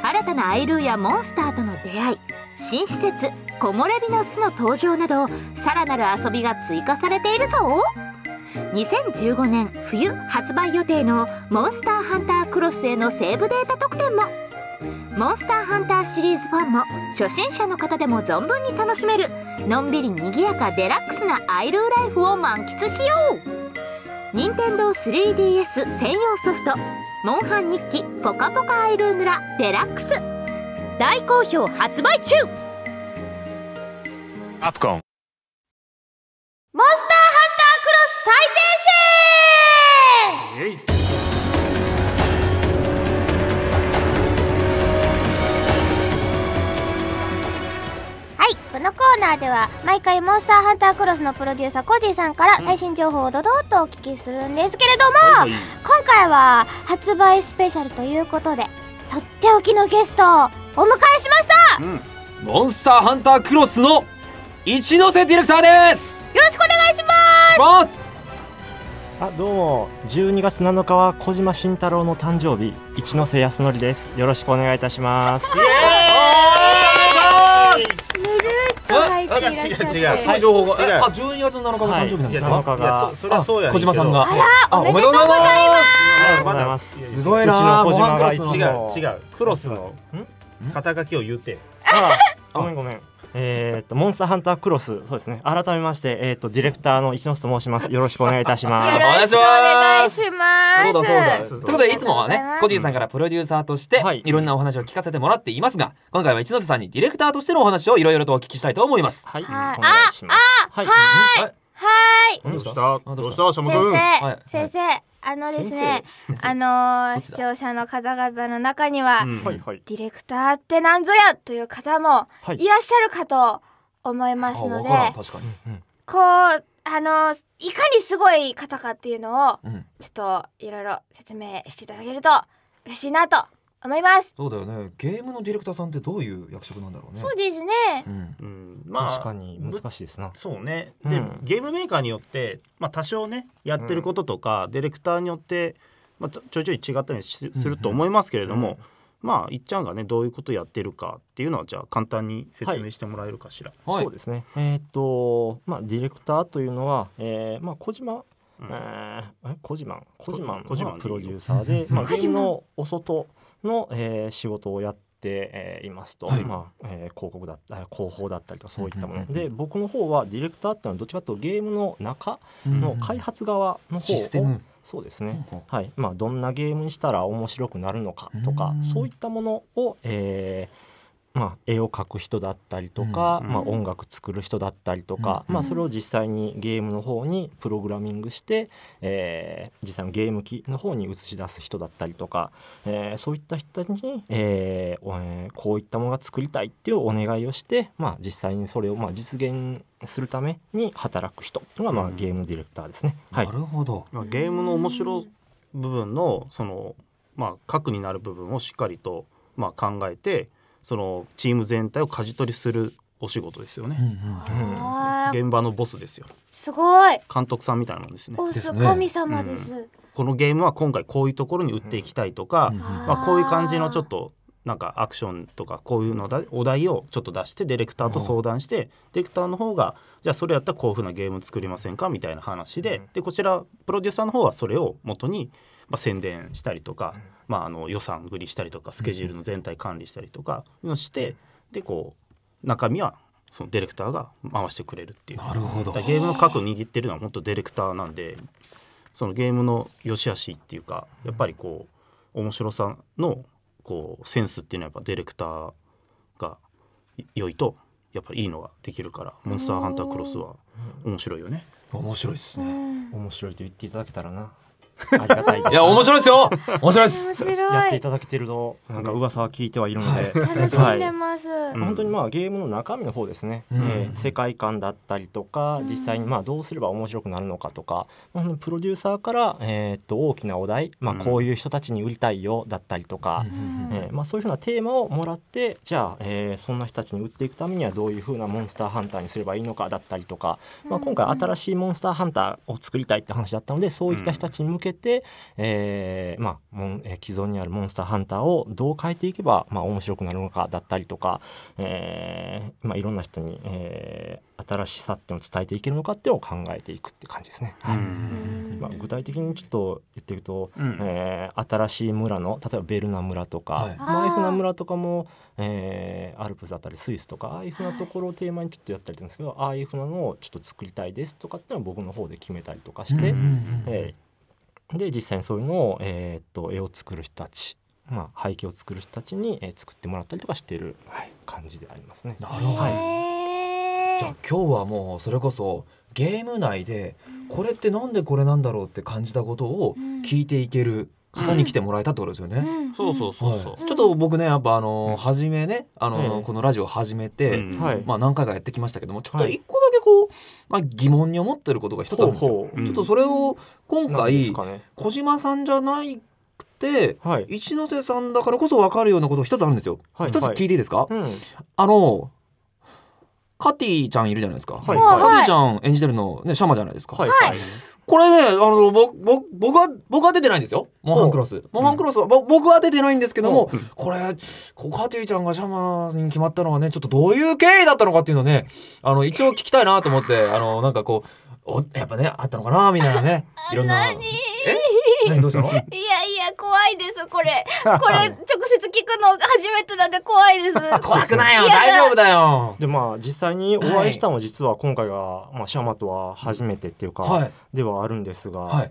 S6: 新たなアイルーやモンスターとの出会い新施設木漏れ日の巣の登場などさらなる遊びが追加されているぞ2015年冬発売予定の「モンスターハンタークロス」へのセーブデータ特典もモンスターハンターシリーズファンも初心者の方でも存分に楽しめるのんびりにぎやかデラックスなアイルーライフを満喫しよう任天堂 3DS 専用ソフト「モンハン日記ポカポカアイルー村デラックス」大好評発売中アプコンモンスターハ
S4: ンタークロス最前線
S3: ーナーでは毎回モンスターハンタークロスのプロデューサーコージーさんから最新情報をドドーとお聞きするんですけれども、はい今回は発売スペシャルということでとっておきのゲストをお迎えしました、
S2: うん、モンスターハンタークロスの一ノ瀬ディレクターです
S3: よろしくお願いします
S7: あどうも12月7日は小島慎太郎の誕生日一ノ瀬康則ですよろしくお願いいたしますイ
S4: ー
S2: 違う違うそういうが違うあ12月7日が誕生日い、やそりゃそうや小島さんがあおめでとうござ
S7: い
S1: ますう
S2: ごいなうちの小
S7: 島違う
S1: 違うクロスの肩書きを言ってあごめんごめん
S7: えー、っとモンスターハンタークロスそうですね改めましてえー、っとディレクターの一ノ瀬と申しますよろ
S2: しくお願いいたしま
S7: すお願いし
S3: ますそうだそうだということでいつもはね個
S2: 人さんからプロデューサーとして、はい、いろんなお話を聞かせてもらっていますが今回は一ノ瀬さんにディレクターとしてのお話をいろいろとお聞きしたいと思いますはい、はい、お願いしますはいはいはいどうした
S3: どうした先生、はい、先生、あのですねあの視聴者の方々の中には、うん、ディレクターってなんぞやという方もいらっしゃるかと思いますので、はい、こうあのいかにすごい方かっていうのを、ちょっといろいろ説明していただけると嬉しいなと思います
S2: そうだよねゲームのディレクターさんってどういう役職なんだろうねそうですね、うんうん、
S1: まあ確かに難しいですなそうね、うん、
S2: ゲームメーカーによって、まあ、多
S1: 少ねやってることとか、ディレクターによって、まあ、ちょいちょい違ったりすると思いますけれども、まあいっちゃんがねどういうことやってるかっていうのはじゃあ簡単に説明してもらえるかしら、はい、そうですねえっ、とまあディレク
S7: ターというのは、えー、まあ小島えー、小島小島コジのプロデューサーで、まあ、ゲームのお外の、えー、仕事をやって。えー、いますと、はい、まあえー、広告だった広報だったりとかそういったもの、で僕の方はディレクターっていうのはどっちかというとゲームの中の開発側の方を、うんそうですね、はいまあ、どんなゲームにしたら面白くなるのかとか、そういったものを、えー、まあ、絵を描く人だったりとか、まあ、音楽作る人だったりとか、まあ、それを実際にゲームの方にプログラミングして、えー、実際のゲーム機の方に映し出す人だったりとか、えー、そういった人に、えー、こういったものが作りたいっていうお願いをして、まあ、実際にそれをまあ実現するために働く人がまあゲームディレクターですね。
S1: はい、なるほどゲームの面白部分のその、まあ、核になる部分をしっかりと、まあ、考えてそのチーム全体を舵取りするお仕事ですよね、うんうん、現場のボスですよ
S3: すごい
S1: 監督さんみたいなもんですね神様です、うん、このゲームは今回こういうところに打っていきたいとか、まあ、こういう感じのちょっとなんかアクションとかこういうのだお題をちょっと出してディレクターと相談して、ディレクターの方がじゃあそれやったらこういうふうなゲーム作りませんかみたいな話ででこちらプロデューサーの方はそれを元にまあ、宣伝したりとか、まあ、あの予算繰りしたりとかスケジュールの全体管理したりとかしてでこう中身はそのディレクターが回してくれるっていうなるほどゲームの核を握ってるのは本当ディレクターなんでそのゲームの良し悪しっていうかやっぱりこう面白さのこうセンスっていうのはやっぱディレクターが良いとやっぱりいいのができるからモンスターハンタークロスは面白いよね
S2: 面白いですね
S1: 面白いと言っていただけたらなありがたい。いや、
S2: 面白いですよ。面白いです。やっていた
S7: だけてると、なんか噂は聞いてはいるので。楽しんでます。本当に、まあ、ゲームの中身の方ですね。え世界観だったりとか、実際に、まあ、どうすれば面白くなるのかとか。プロデューサーから、えっと、大きなお題、まあ、こういう人たちに売りたいよだったりとか。えまあ、そういうふうなテーマをもらって、じゃあ、えそんな人たちに売っていくためには、どういうふうなモンスターハンターにすればいいのかだったりとか。まあ、今回、新しいモンスターハンターを作りたいって話だったので、そういった人たちに向け。けて、えー、まあ、既存にあるモンスターハンターをどう変えていけば、まあ、面白くなるのかだったりとか、えー、まあ、いろんな人に、えー、新しさっていうのを伝えていけるのかっていうのを考えていくって感じですね。まあ、具体的にちょっと言ってると、うん、えー、新しい村の例えばベルナ村とか、はい、フナ村とかも、えー、アルプスだったりスイスとかああいうふうなところをテーマにちょっとやったりするんですけど、はい、ああいうふうなのをちょっと作りたいですとかっていうのは僕の方で決めたりとかして、うんうんうん、えーで実際にそういうのを、えー、っと絵を作る人たち、まあ、背景を作る人たちに、えー、作ってもらったりとかしている、はい、感じでありますね。なるほど、はい、
S2: じゃあ今日はもうそれこそゲーム内でこれってなんでこれなんだろうって感じたことを聞いていける方に来てもらえたってことですよね。うんそうそうそうそう、はい、ちょっと僕ねやっぱあのー、初めねあのー、このラジオ始めて、まあ何回かやってきましたけどもちょっと一個こう、まあ、疑問に思ってることが一つあるんですよ。ちょっとそれを今回、小島さんじゃないくて、一ノ瀬さんだからこそ分かるようなことが一つあるんですよ。一、つ聞いていいですか、あのカティちゃんいるじゃないですか、カティちゃん演じてるの、ね、シャマじゃないですか、これね、あの、ぼ、僕は、僕は出てないんですよ。モンハンクロス。モンハンクロスは、僕は出てないんですけども、これ、コカティちゃんがシャマーに決まったのはね、ちょっとどういう経緯だったのかっていうのね、あの、一応聞きたいなと思って、あの、なんかこう、おやっぱね、あったのかなみたいなね、いろんな。え何ど
S7: うした
S6: の いや、怖いですこれ こ
S3: れ直接聞くの初めてなんで怖いです 怖くない
S7: よ大丈夫だよでまあ実際にお会いしたのは実は今回が、まあ、シャマとは初めてっていうか、はい、ではあるんですが、はい、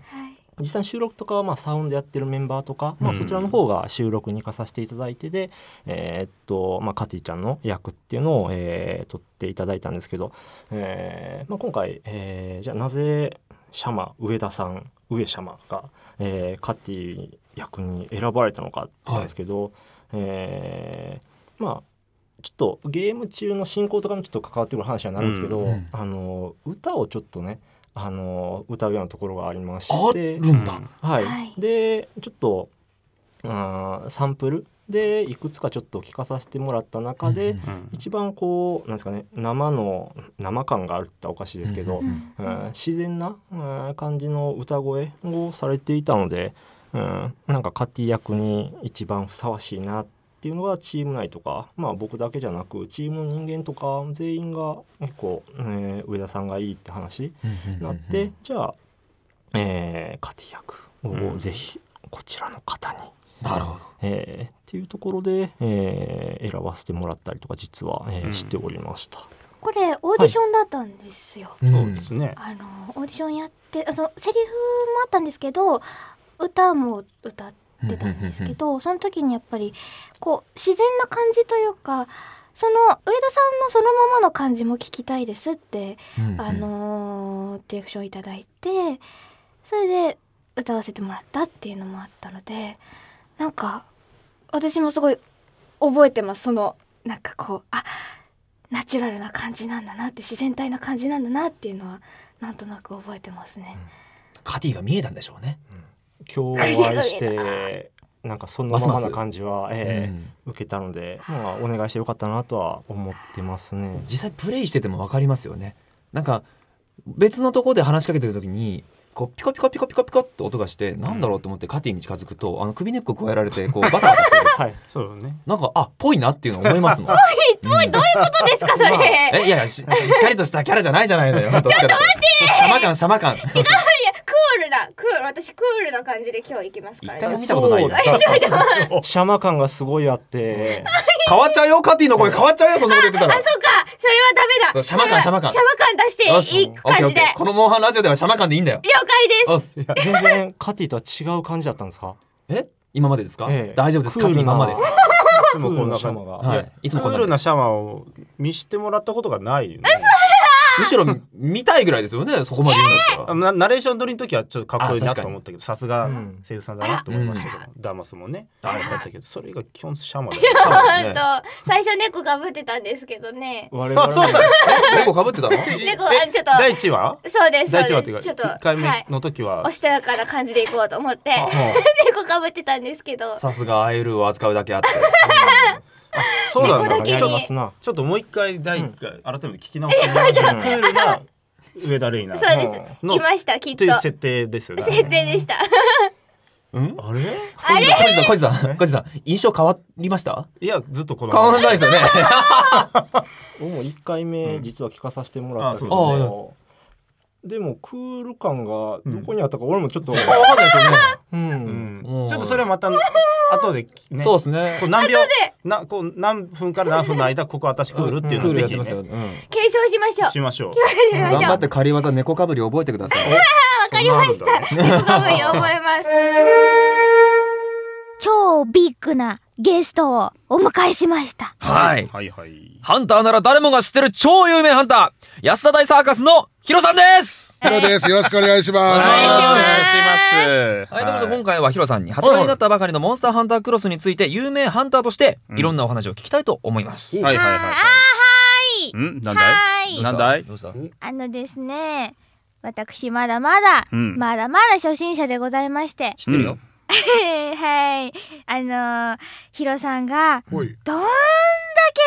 S7: 実際収録とかはまあサウンドやってるメンバーとか、まあ、そちらの方が収録に行かさせていただいてで、えー、っとまあ、カティちゃんの役っていうのを、えー、取っていただいたんですけど、えーまあ、今回、えー、じゃあなぜシャマ上田さん上シャマが、えー、カティ役に選ばれたのかなんですけど、はい、えー、まあちょっとゲーム中の進行とかにちょっと関わってくる話になるんですけど、うんうん、あの歌をちょっとねあの歌うようなところがありましてるんだ、うん、はい、でちょっとあサンプルでいくつかちょっと聞かさせてもらった中で、うんうん、一番こうなんですかね生の生感があるっておかしいですけど、うん、うん、自然な、うん、感じの歌声をされていたのでうん、なんかカティ役に一番ふさわしいなっていうのがチーム内とか、まあ、僕だけじゃなくチームの人間とか全員が結構、えー、上田さんがいいって話になってじゃあ、えー、カティ役をぜひこちらの方に。なるほど、えー、っていうところで、えー、選ばせてもらったりとか実は、えー、うん、しておりました。
S3: これオーディションだったんですよ。
S7: はい、そうですね。
S3: あのオーディションやってあのセリフもあったんですけど、歌も歌っ
S4: てたんですけ
S3: ど、その時にやっぱりこう自然な感じというかその上田さんのそのままの感じも聞きたいですって、あのー、ディレクションいただいてそれで歌わせてもらったっていうのもあったのでなんか私もすごい覚えてますそのなんかこうあナチュラルな感じなんだなって自然体な感じなんだなっていうのはなんとなく覚えてますね。
S2: うん、カティが見えたんでしょうね。うん共
S3: 愛し
S7: て なんかそのままな感じは、えー受けたので、まあ、お願いしてよかったなとは思ってますね実
S2: 際プレイしてても分かりますよねなんか別のところで話しかけてる時にこうピコピコピコピコピコって音がして何だろうと思ってカティに近づくとあの首根っこ加えられてこうバタバタしてる、はいそうね、なんかあぽいなっていうの思いますもん ぽ
S3: いぽいどういうことですかそれ、えいやいや
S2: ししっかりとしたキャラじゃないじゃないのよちょっと待ってシャマ感シャマ感違うよ
S3: ールなクール私クールな感じで今日行きますから一見たことないよ
S2: シャマ感がすごいあって 変わっちゃうよカティの声変わっちゃうよそんなこと言ってた
S7: らあ
S3: そうかそれはダメだシャマ感シャマ感シャマ感出していい感じでこ
S2: のモンハンラジオではシャマ感でいいんだよ
S3: 了解で
S2: す全然カティとは違う感じだったんですかえ今までですか、ええ、大丈夫ですカティ今までいつもこんなシャマが、はい、いつもこんなクール
S1: なシャマを見してもらったことがない、ね、むしろ見たいぐらいですよねそこまで言うナレーション撮りの時はちょっとかっこいいなと思ったけどさすが声優さんだなと思いましたけど、ん、ダマスもねあれだったけどそれが基本シャマだった
S3: ね最初猫かぶってたんですけどね我々あそう猫かぶってたの第一話そうです第話っていうか1回目の
S2: 時は、おしと
S3: やかな感じでいこうと思って猫かぶってたんですけど
S2: さすがアイルを扱うだけあって、
S3: そうなんだ。ちょち
S2: ょっともう一回第一回、
S1: 改めて聞き直してみクールな上田玲奈。そうです。来ま
S3: したきっと。という設
S2: 定です
S1: よね。設
S3: 定でした。あ
S2: れあれ小さん小さん小さん印象変わりましたいやずっとこの変わらないですよね もう1
S3: 回
S7: 目実は聞かさせてもらったけど、でもクール感がど
S1: こにあったか俺もちょっと分かんないですよね
S7: うん、
S1: ちょっとそれはまた後で、ね、そうですねこう何秒でなこう何分から何分の間ここ私クールっていうのをぜひ、ね、うん、うん、
S3: 継承しましょうしま
S2: し
S1: ょう
S3: 頑張って
S2: 仮技猫かぶり覚えてくださ
S1: いわかり
S3: まし
S2: た猫かぶり覚
S3: えます超ビッグなゲストをお迎えしました
S2: はい、はいはい、ハンターなら誰もが知ってる超有名ハンター安田大サーカスのヒロさんですヒロですよろしくお願いしますお願いしますはいということで今回はヒロさんに発売になったばかりのモンスターハンタークロスについて有名ハンターとしていろんなお話を聞きたいと思います、うん、はいはいはいはいんなんだいなんだいどうした
S3: あのですね私まだまだ、うん、まだまだ初心者でございまして知ってるよ、うん はい。あのー、ヒロさんが、どんだけ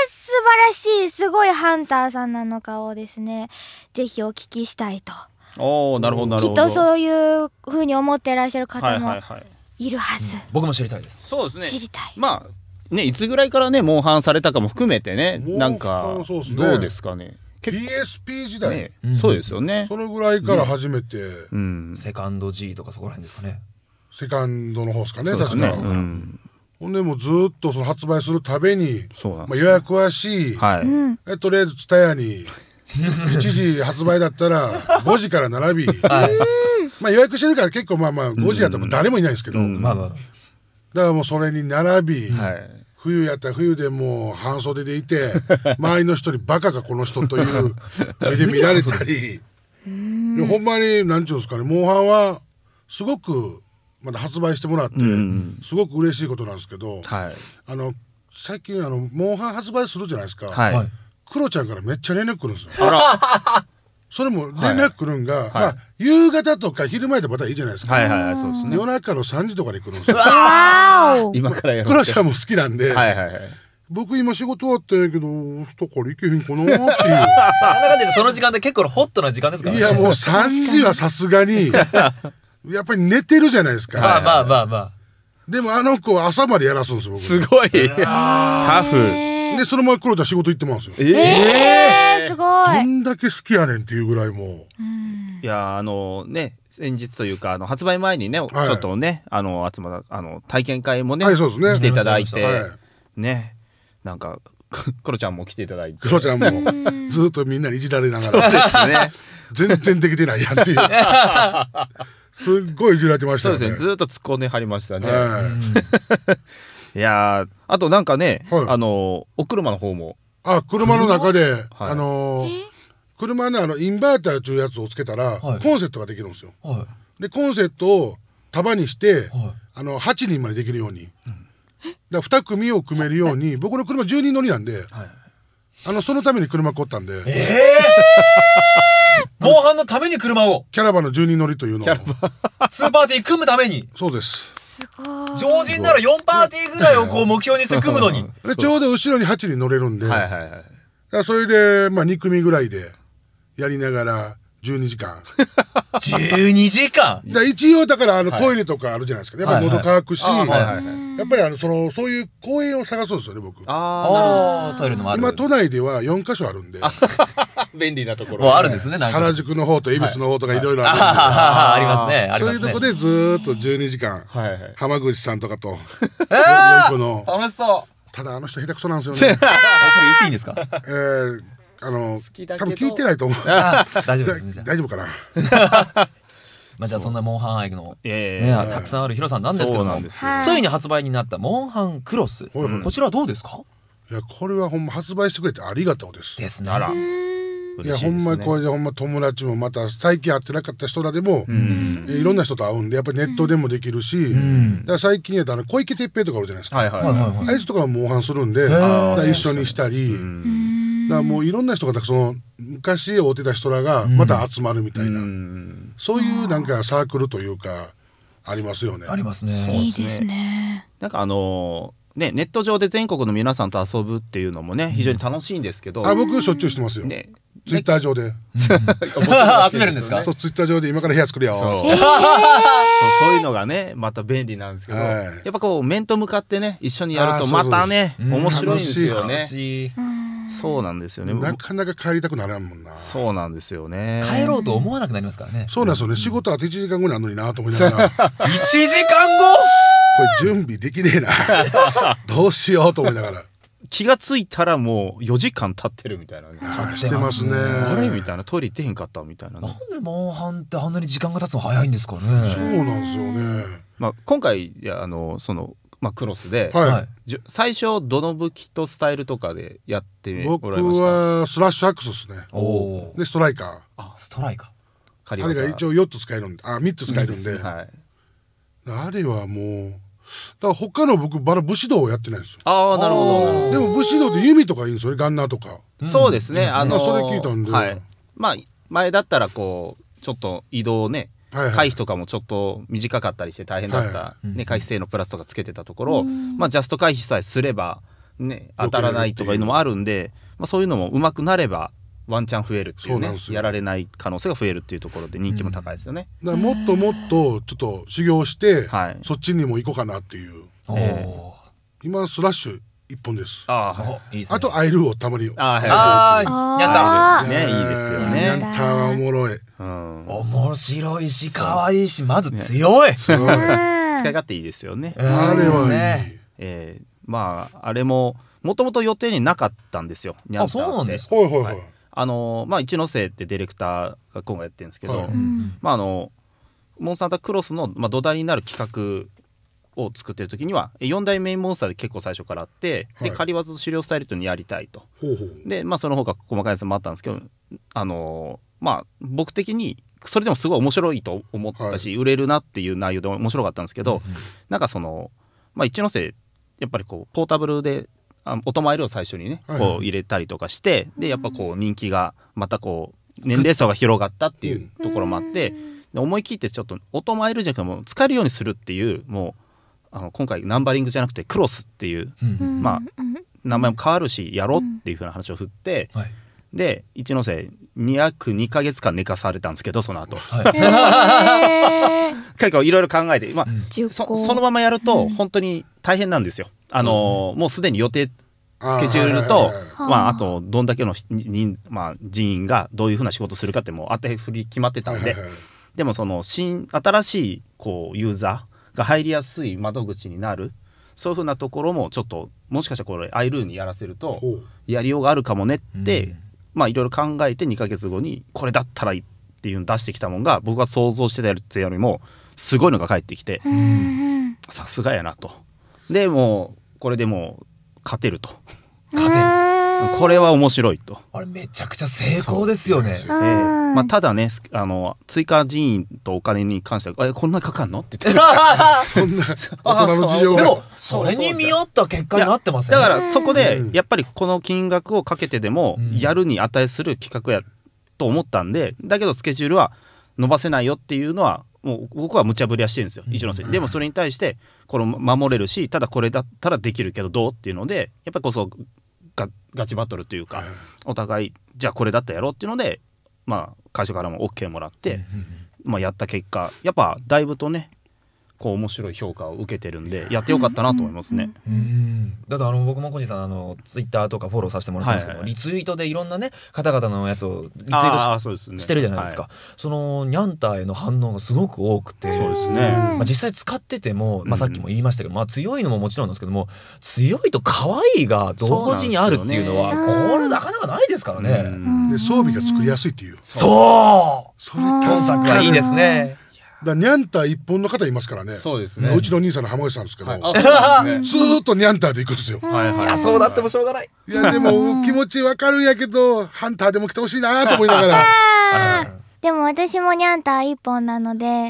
S3: 素晴らしい、すごいハンターさんなのかをですね、ぜひお聞きしたいと。
S2: おなるほど
S1: きっとそ
S3: ういうふうに思ってらっしゃる方もいるはず、僕も知りたいですそうですね知り
S1: たいまあねいつぐらいからねモンハンされたかも含めてねなんかどうですかね
S8: PSP 時代、そうですよねそのぐらいから初めて、うんセカンド G とかそこら辺ですかねセカンドの方ですかね、確か。ほんでもずっとその発売するたびに、まあ、予約はし、はい、とりあえず蔦屋に1 時発売だったら5時から並び、まあ予約してるから結構まあまあ5時やったら誰もいないんですけど、だからもうそれに並び、冬やったら冬でもう半袖でいて 周りの人に「バカかこの人」という目で見られたりほんまに何て言うんですかねモンハンはすごくまだ発売してもらって、すごく嬉しいことなんですけど、はい、あの最近あのモンハン発売するじゃないですか、はい、クロちゃんからめっちゃ連絡来るんですよ。それも連絡来るんが、まあ、夕方とか昼前でまたいいじゃないですか、はいはいそうですね、夜中の3時とかに来るんですよ。今からやるクロちゃんも好きなんで、はいはいはい、僕今仕事終わってけど人から行けへんかなっていう なんかんその時間で結構ホットな時間ですからいやもう3時はさすがに やっぱり寝てるじゃないですか。まあまあまあまあ。でもあの子は朝までやらすんですよ。すごい。タフ。でそのままクロちゃん仕事行ってますよ。えー、えすごい。どんだけ好きやねんっていうぐらいもう。いやあのね先日
S1: というかあの発売前にね、ちょっとねあの集まあの体験会もね,、来ていただいて、ねなんか クロちゃんも来ていただいてクロちゃんも
S8: ずっとみんなにいじら
S1: れながら、全然できてないやんっていう。
S8: すっごいいじられてましたねそうですねずっと突っ込んではり
S1: ましたね、いやあとなんかね、あのお車の方もあ車の中で、あ
S8: の車のあのインバーターというやつをつけたら、コンセントができるんですよ、でコンセントを束にして、あの8人までできるように、だ2組を組めるように僕の車10人乗りなんで、あのそのために車凝ったんでええ防犯のために車をキャラバンの住人乗りというのを スーパーティー組むためにそうですすごい常人なら4パーティーぐらいをこう目標にして組むのにでちょうど後ろに8人乗れるんで、はいはいはい、それでまあ2組ぐらいでやりながら12時間12時間 だ一応だからあのトイレとかあるじゃないですか、ね、やっぱり喉乾くし、はいはい、やっぱりあのそのそういう公園を探そうですよね僕ああトイレのある今都内では4箇所あるんで 便利なところ、ね、あるんですね原宿の方と恵比寿の方とかいろいろあるんで、はい、ありますね、そういうとこでずっと12時間、はいはい、浜口さんとかと、えー、楽しそうただあの人下手くそなんですよね それ言っていいんですかえーあの多分聞いてないと思う大丈夫ですね 大丈夫かな
S2: まあじゃあそんなモンハン愛の、ね、たくさんあるヒロさんなんですけどついに発売になったモンハンク
S8: ロス、はいこちらどうですかいやこれはほんま発売してくれてありがとうですですならいや、ね、ほんまこれでほんま友達もまた最近会ってなかった人らでも、う
S4: ん、いろんな
S8: 人と会うんでやっぱりネットでもできるし、だから最近やったら小池徹平とかあるじゃないですか、はいはあいつとかもハンするんで、一緒にしたり。だからもういろんな人がその昔会うてた人らがまた集まるみたいな、そういうなんかサークルというかありますよね。ありますね。いいですね。なんかあの
S1: ね、ネット上で全国の皆さんと遊ぶっていうのもね非常に楽しいんですけど、あ僕しょ
S8: っちゅうしてますよ、ね、ツイッター上で、集めるんですかそうツイッター上で今から部屋作るよそう,
S1: そういうのがねまた便利なんですけど、やっぱこう面と向かってね一緒にやるとまたね面白いんですよね。
S8: そうなんですよねなかなか帰りたくならんもんなそうなんですよね帰ろうと思わなくなりますからねそうなんですよね仕事あと1時間後なのになと思いながら1
S2: 時間後
S8: これ準備できねえな
S1: どうしようと思いながら気が付いたらもう4時間経ってるみたいな、ね、してますねあれみたいなトイレ行ってへんかったみたいな、ね、なん
S2: でモンハンってあんなに時間が経つの早いんですかねそうなんですよね
S1: まあ今回いやあのそのまあ、クロスで、はい、最初どの武器とスタイルとかでやってもらいました
S8: 僕はスラッシュアックスですねでストライカーあストライカー彼が一応4つ使えるんであ3つ使えるんで、はい、あれはもうだから他の僕まだ武士道をやってないんですよああなるほどでも武士道って弓とかいいんですよガンナーとか、うん、そうですね、あのー、それ聞いたんで、はい、
S1: まあ前だったらこうちょっと移動ね回避とかもちょっと短かったりして大変だった、ね、回避性のプラスとかつけてたところ、まあ、ジャスト回避さえすれば、
S8: ね、当たらないとかいうの
S1: もあるんで、まあ、そういうのもうまくなればワンチャン増えるっていうねやられない可能性が増えるっていうところで人気も高いですよね、
S8: うん、だからもっともっとちょっと修行して、はい、そっちにも行こうかなっていう、えー、今スラッシュ一本です。ああ、いいですね。あとアイルをたまに。ああ、やった。ね、いいですよね。やったおもろい。うん。面白いし可愛い
S1: しまず強い。使い勝手いいですよね。あれはね。ええ、まああれももともと予定になかったんですよ。あ、そうなんですはいはいはい。あのまあ一ノ瀬ってディレクターが今後やってるんですけど、まああのモンスタークロスのまあ土台になる企画を作ってる時には4大メインモンスターで結構最初からあって、はい、で仮技と狩猟スタイルというのをやりたいとでまあその他細かいやつもあったんですけどあのー、まあ僕的にそれでもすごい面白いと思ったし、はい、売れるなっていう内容で面白かったんですけど、うんうん、なんかその、まあ、一ノ瀬やっぱりこうポータブルであオトマイルを最初にね、こう入れたりとかして、でやっぱこう人気がまたこう年齢層が広がったっていうところもあって、うん、思い切ってちょっとオトマイルじゃなくても使えるようにするっていうもうあの今回ナンバリングじゃなくてクロスっていう、まあ、名前も変わるしやろうっていうふうな話を振って、はい、で一ノ瀬約2か月間寝かされたんですけどその後、はい、結構いろいろ考えて、まあ、うん、そのままやると本当に大変なんですよ。あの、ね、もうすでに予定スケジュールとまあ、あとどんだけの人,、まあ、人員がどういうふうな仕事するかってもう当て振り決まってたんで、でもその新新しいこうユーザーが入りやすい窓口になるそういうふうなところもちょっともしかしたらこれイルーンにやらせるとやりようがあるかもねって、うん、まあいろいろ考えて2ヶ月後にこれだったらいいっていうの出してきたもんが僕が想像してたやつよりもすごいのが返ってきてさすがやなと。でもこれでも勝てると。勝てるこれは面白いと
S2: あれめちゃくちゃ成功ですよね、えーま
S1: あ、ただねあの追加人員とお金に関しては「えこんなかかんの?」って言って
S2: そんな 大人の事情でもそれに見合った結果になってますねだからそこで
S1: やっぱりこの金額をかけてでもやるに値する企画やと思ったんでだけどスケジュールは伸ばせないよっていうのはもう僕は無茶ぶりはしてるんですよ一ノ瀬でもそれに対してこの守れるしただこれだったらできるけどどうっていうのでやっぱりこそがガチバトルというか、お互いじゃあこれだったやろっていうのでまあ会社からも OK もらって、まあ、やった結果やっぱ
S2: だいぶとねこう面白い評価を受けてるんでやってよかったなと思いますね。うんだとあの僕も小路さんあのツイッターとかフォローさせてもらったんですけど、はいはい、リツイートでいろんなね方々のやつをリツイートしね、してるじゃないですか、はい、そのニャンターへの反応がすごく多くてそうですね、まあ、実際使ってても、まあ、さっきも言いましたけど、まあ、強いのももちろんですけども強いと可愛いが同時にあるっていうのは、ね、これなかなかないですからね。
S8: で装備が作りやすいっていうそうそれ今作がいいですね。だニャンタ一本の方いますからねそうですねうちの兄さんの浜口さんですけど、はい、ずっとニャンターで行くんですよ、はいはい、そうなってもしょうがないいやでも気持ちわかるんやけどハンターでも来てほしいなと思いながら
S3: でも私もニャンター一本なので、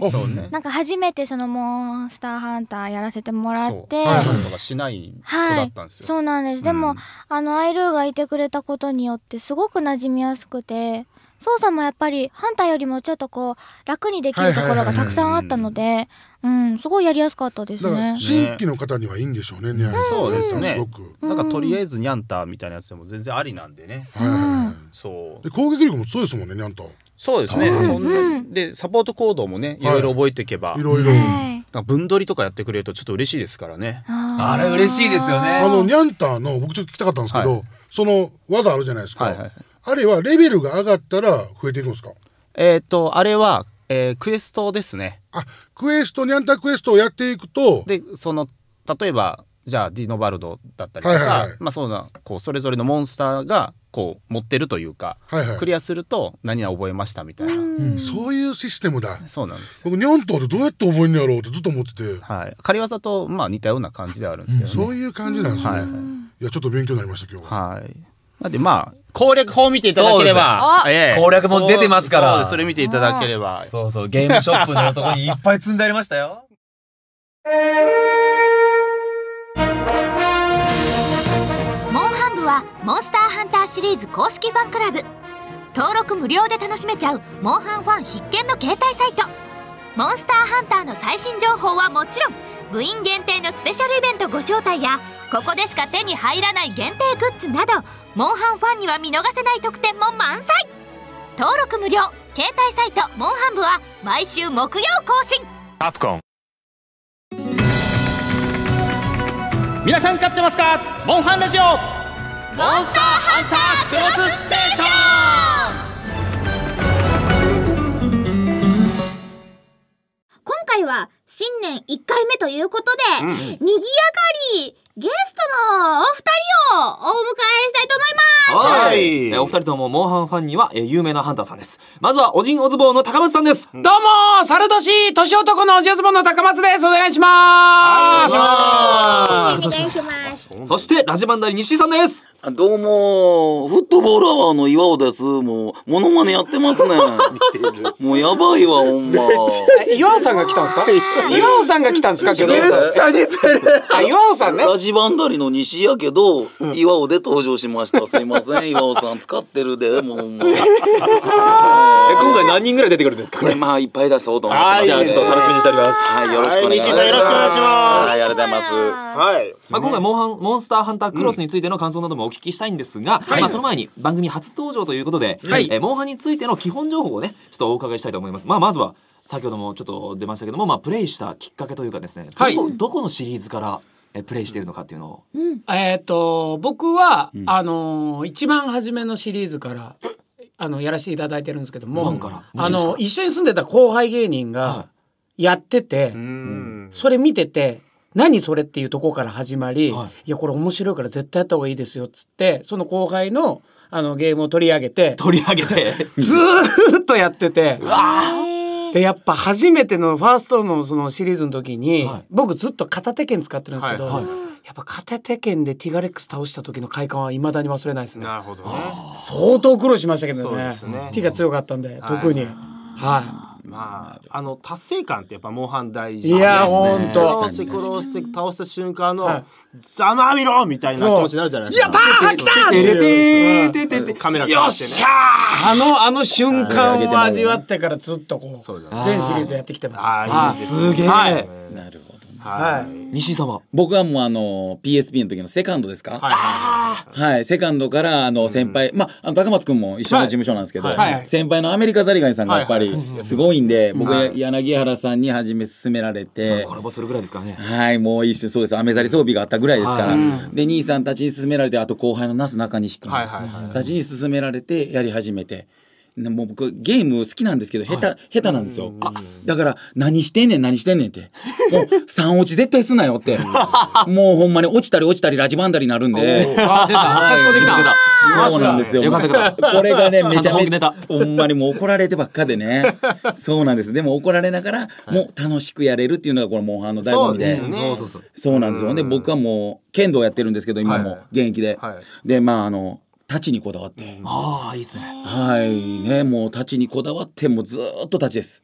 S3: なんか初めてそのモンスターハンターやらせてもらって、はい、はい、
S8: だ
S3: ったんです、よ。そうなん、です。でもあのアイルーがいてくれたことによってすごく馴染みやすくて操作もやっぱりハンターよりもちょっとこう楽にできるところがたくさんあったので、うん、すごいやりやすかったですね。新規
S8: の方にはいいんでしょうね、ねそうですね。すご
S1: く。なんかとりあえずニャンタみたいなやつでも全然ありなんでね。はいそ
S8: う。で攻撃力も強いですもんね、ニャンタ。
S1: そうですね。でサポート行動もね、いろいろ覚えていけば。いろいろ。分取りとかやってくれるとちょっと嬉しいですからね。あれ嬉しいですよね。あのニャン
S8: タの僕ちょっと聞きたかったんですけど、その技あるじゃないですか。はいあれはレベルが上がったら増えていくんですか
S1: えっ、と、あれは、えー、クエストですね。あ、クエスト、ニャンタクエストをやっていくと。で、その、例えば、じゃあ、ディノバルドだったりとか、まあ、そうな、こう、それぞれのモンスターが、こう、持ってるというか、はいはい、クリアすると、何が覚えましたみたい
S8: な、そういうシステムだ。そうなんです。僕、ニャンタでどうやって覚えるんやろうってずっと思ってて。
S1: はい。仮技と、まあ、似たような感じであるんですけど、ねうん、そういう感じなんですね。いや、ち
S8: ょっと勉強になりました、
S1: 今日は。はい。なんでまあ
S8: 攻略法を見ていただければ、ええ、攻略も出てますから
S1: それ見ていただければそうそうゲームショップのとこ
S8: にいっ
S2: ぱい積んでありましたよ
S6: モンハン部はモンスターハンターシリーズ公式ファンクラブ登録無料で楽しめちゃうモンハンファン必見の携帯サイトモンスターハンターの最新情報はもちろん部員限定のスペシャルイベントご招待やここでしか手に入らない限定グッズなどモンハンファンには見逃せない特典も満載登録無料携帯サイト「モンハン部」は毎週木曜更新
S5: アプコン皆さん買って
S1: ま
S2: すかモンハンラジオモンスターハンタークロスステー
S3: ション今回は新年1回目ということで、うん、にぎやかにゲス
S5: トのお二人をお迎えしたいと思いますは
S2: い、お二人ともモンハンファンには、え有名なハンターさんですまずはおじんおずぼうの高松さんです、うん、どう
S5: も猿年年男のおじおずぼうの高松ですお願いします、願い、お願いしま
S9: すそしてラジバンダリ西井さんですどうも、フットボールアワーの岩尾です。もう、モノマネやってますね。もうやばいわ、ほんま。
S5: 岩尾さんが来たんですか 岩尾さんが来たんですか今日。あ、岩尾さんね。ラジバンダリ
S9: の西やけど、岩尾で登場しました。すいません、岩尾さん使ってるで、もう。も うえ今回何人ぐらい出てくるんですかこれ。まあ、いっぱい出そうと思ってじゃあ、ちょっと楽し
S2: みにしております。はい、よろしくお願いします。はい、よろしくお願いします。はい、ありがとうございます。はい。まあ、今回、モンハン、モンスターハンタークロスについての感想なども聞きしたいんですが、はい、まあ、その前に番組初登場ということで、はい、えー、モンハンについての基本情報をねちょっとお伺いしたいと思います。まあ、まずは先ほどもちょっと出ましたけども、まあ、プレイしたきっかけというかですね、はい、どこのシリーズからえプレイしているのかっていうのを、
S5: うん、えー、と僕は、うん、あの一番初めのシリーズからあのやらせていただいてるんですけども、あの一緒に住んでた後輩芸人がやってて、はい、それ見てて何それっていうとこから始まり、はい、いやこれ面白いから絶対やった方がいいですよっつってその後輩のあのゲームを取り上げて取り上げて ずっとやってて。でやっぱ初めてのファーストのそのシリーズの時に、はい、僕ずっと片手剣使ってるんですけど、はいはい、やっぱ片手剣でティガレックス倒した時の快感はいまだに忘れないですね。なるほどね。相当苦労しましたけどね。ねティが強かったんで、特に。は
S1: いまああの達成感ってやっぱモンハン大事、いや本当倒して殺して倒した瞬間の「ざまみろ!」みたいな気持ちになるじゃないですか「やったー来た!」ってててカメラよっしゃーあのあの瞬
S9: 間を味わ
S5: ってからずっとこう全シリーズやってきてますああいいで
S9: す、ね、げえ、はい、なる
S5: ほどはい、
S9: 西井様僕はもうあの PSP の時のセカンドですかはい、セカンドからあの先輩、まあ高松君も一緒の事務所なんですけど、先輩のアメリカザリガニさんがやっぱりすごいんで、僕は柳原さんに初め勧められて、コラボするぐらいですかねはいもう一瞬そうですアメザリ装備があったぐらいですから、で兄さんたちに勧められてあと後輩のなす中西君たちに勧められてやり始めて。もう僕ゲーム好きなんですけど下手、はい、下手なんですよだから何してんねん何してんねんってもう3落ち絶対すなよってもうほんまに落ちたり落ちたりラジバンダリになるんで差し込んできたそうなんですよよかったこれがねめちゃめちゃほんまにもう怒られてばっかでねそうなんですでも怒られながら、もう楽しくやれるっていうのがこのモンハンの醍醐味でそうなんですよね僕はもう剣道やってるんですけど今も現役で、でまああの立ちにこだわって、
S2: ああいいですね
S9: はいねもう立ちにこだわってもうずっと立ちです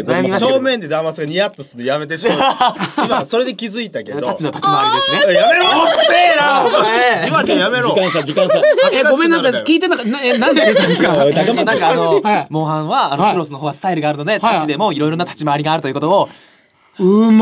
S9: ってごます正
S1: 面で騙すがニヤッとするのやめてしまう 今それで気づいたけど立ちの立ち回りですねやめろおっせえなお前じわじわやめろ時間差時間差ごめんなさい
S5: 聞いてなかっえなんで言ったんですか なんかあの
S2: モンハンはあのクロスの方はスタイルがあるのでタッチでもいろいろな立ち回りがあるということをうまい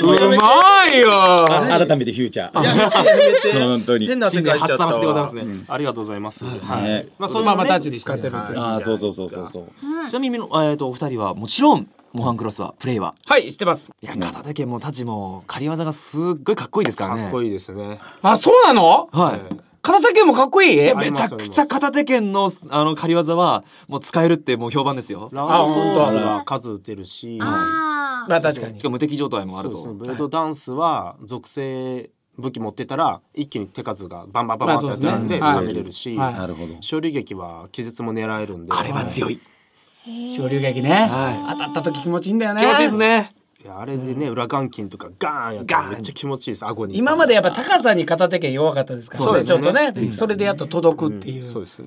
S2: うまいよ
S1: 改めてフューチャー。本当に。変な初探しでございますね。ありがとうございます。
S5: はい。まあそういうままた使ってるああ
S2: そうそうそうそうそう。ちなみにえっとお二人はもちろんモハンクロスはプレイは
S5: はいしてますいや
S2: 片手剣も太刀も仮技がすっごいかっこいいですからねかっこいいですねあそうなのはい片手剣もかっこいいめちゃくちゃ片手剣のあの仮技はもう使えるってもう評判ですよラーズは数打てるしまあ確かに無敵状態もあるとブレードダンスは属
S1: 性武器持ってたら一気に手数がバンバンバンバンってなてるんで食べれるし勝利劇は気絶も狙えるんであれは強い
S5: 昇竜劇ね、
S1: 当たった時気持ちいいんだよね気持ちいいですねいやあれでね、裏眼筋とかガーンやったらめっちゃ気持ちいいです顎に
S5: 今までやっぱ高さに片手剣弱かったですからそうですちょっとね、そ
S2: れでやっと届くっていう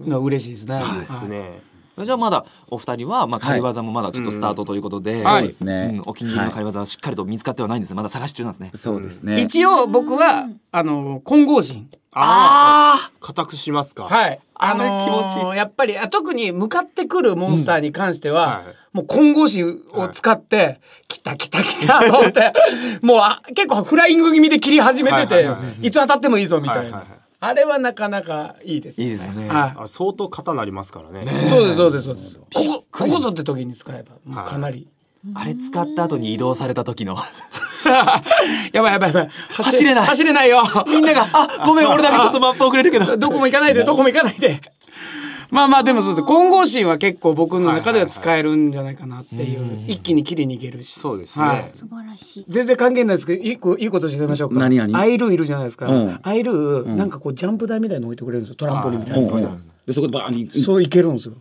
S2: のは嬉しいですね。いいですね。じゃあまだお二人はまあ仮技もまだちょっとスタートということで、そうですね、お気に入りの仮技はしっかりと見つかってはないんですまだ探し中なんですね。そうですね。一
S5: 応僕はあの金剛神ああ、固くしますか。はい。あのー、あ気持ちやっぱりあ特に向かってくるモンスターに関しては。うんはいもう混合詞を使って、来た来た来たと思って、もうあ結構フライング気味で切り始めてて、いつ当たってもいいぞみたいな。あれはなかなかいいです、いいですね。あ、
S2: 相当型なりますからね。ねそうです、そうです、そうです。こ
S5: こ、ここぞって時に使え
S2: ば、かなり。あれ使った後に移動された時のやばいやばいやばい走れない走れないよみんなが「あごめん俺だけちょっと
S5: マップ遅れるけどどこも行かないでどこも行かないで」まあまあでもそうで混合心は結構僕の中では使えるんじゃないかなっていう、一気に切りにいけるしそうですね、素晴らしい全然関係ないですけどいいこいいことしてみましょうか何何アイルいるじゃないですか、うん、アイル、ー、なんかこうジャンプ台みたいの置いてくれるんですよトランポリンみたいな、でそこでバーンそういけるんですよ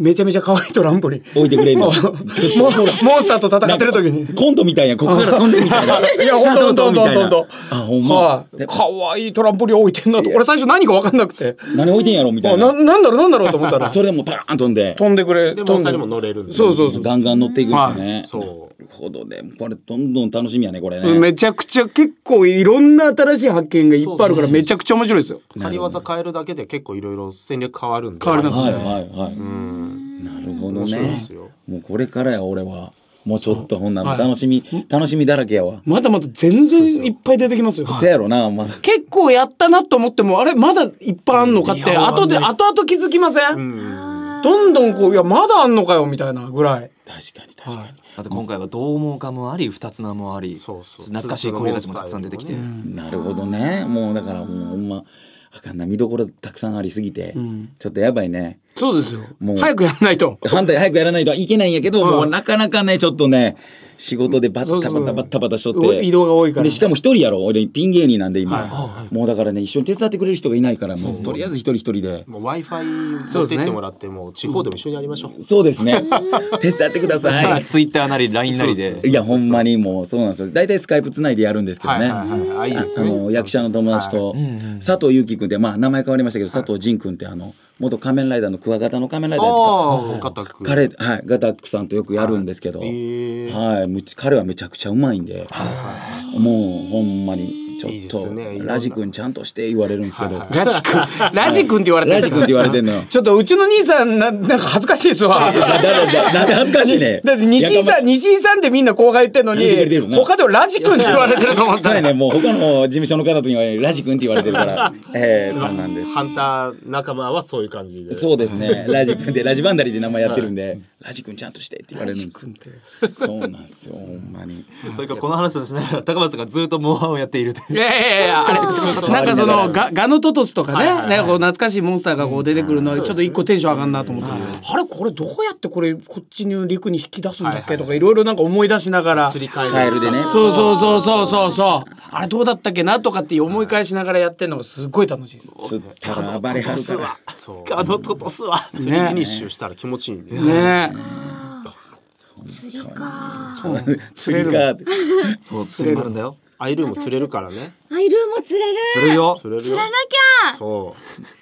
S5: めちゃめちゃ可愛いトランポリン置いてくれな。モン
S9: スターと戦ってる時にコント
S5: みたいやここから飛んでみたいな いや本当あほんま、可愛いトランポリン置いてんなと俺最初何か分かんなくて何置いてんやろみたいななんだろうなんだろうと思ったら それもパーン飛んで飛んでくれでも乗れ
S9: るそうそうそうガンガン乗っていくんですね、そうるほどねこれどんどん楽しみやねこれねめ
S5: ちゃくちゃ結構いろんな新しい発見がいっぱいあるからめちゃくちゃ面白いですよ仮
S1: 技変えるだけで結構いろいろ戦略変わるんで変わりますねはいはいはいなるほどね
S5: もうこれから
S9: や俺はもうちょっとほんなら楽しみ、はい、楽しみだらけやわ
S1: まだまだ
S5: 全然いっ
S1: ぱ
S9: い出てきますよせやろな、ま、だ
S5: 結構やったなと思ってもあれまだいっぱいあんのかって後で後々気づきません、ん、どんどんこういやまだあんのかよみたいなぐらい確か
S2: に確かに、はい、あと今回はどうもうかもあり二つ名もありそうそう懐かしい恋たちもたくさん出てきて、な
S9: るほどねもうだからもうほんまあかんな見どころたくさんありすぎて、うん、ちょっとやばいねそうですよ。もう。早くやらないと。反 対早くやらないといけないんやけど、もうなかなかね、ちょっとね、仕事でバッタバタバッタバタしょって。移動が多いから。で、しかも一人やろ。俺、ピン芸人なんで今、もうだからね、一緒に手伝ってくれる人がいないから、もうとりあえず一人一人で。
S1: も
S2: う Wi-Fi 持ってってもらって、もう地方でも一緒にやりましょう。
S1: そ
S9: うですね。
S2: 手伝ってください。ツイッターなり、LINE なりで。い
S9: や、ほんまにもうそうなんですよ。大体スカイプつないでやるんですけどね。あの、役者の友達と、佐藤祐樹君って、まあ名前変わりましたけど、佐藤仁君ってあの、元仮面ライダーのクワガタの仮面ライダーとか彼、はい、ガタックさんとよくやるんですけど、はい、はい、彼はめちゃくちゃうまいんで、はい、もうほんまにちょっと、ね、ラジ君ちゃんとして言われるんですけど。ラジ君、ラジ君って言われてる。ラジ君って言われてんのよ。ち
S5: ょっとうちの兄さんななんか恥ずかしいですわ。恥ずかしいね。だって西井さん西井さんでみんな後輩言ってんのに、他でもラジ君って言われてる
S9: と思ったね、もう他の事務所の方とラジ君って言われてるから。ええー、そうなんです。ハン
S1: ター仲間は
S2: そういう感じで。そうですね。ラジ君でラジバンダリで名前やってるんで、はい、ラジ君ちゃんとしてって言われるんです。そうなんですよ。ほんまに。というかこの話をしながら高松がずっとモ範をやって
S5: いるといやいやいや、あれ、なんかその、ガガノトトスとかね、なんかこう懐かしいモンスターがこう出てくるので、ちょっと一個テンション上がんなと思って。あれ、これどうやってこれ、こっちに陸に引き出すんだっけとか、いろいろなんか思い出しながら。釣り替えるでね。そうそうそうそうそうそう。あれどうだったっけなとかって思い返しながらやってるのがすごい楽しいです。
S1: 釣ったら暴れは
S5: ガノトトスは。フィニッシ
S1: ュしたら気持ちいいね。
S3: 釣りか。
S1: そう、釣そう、釣れるんだよ。アイルーム釣れるからね
S3: アイルーも釣れる釣るよ釣れ釣よらなきゃそ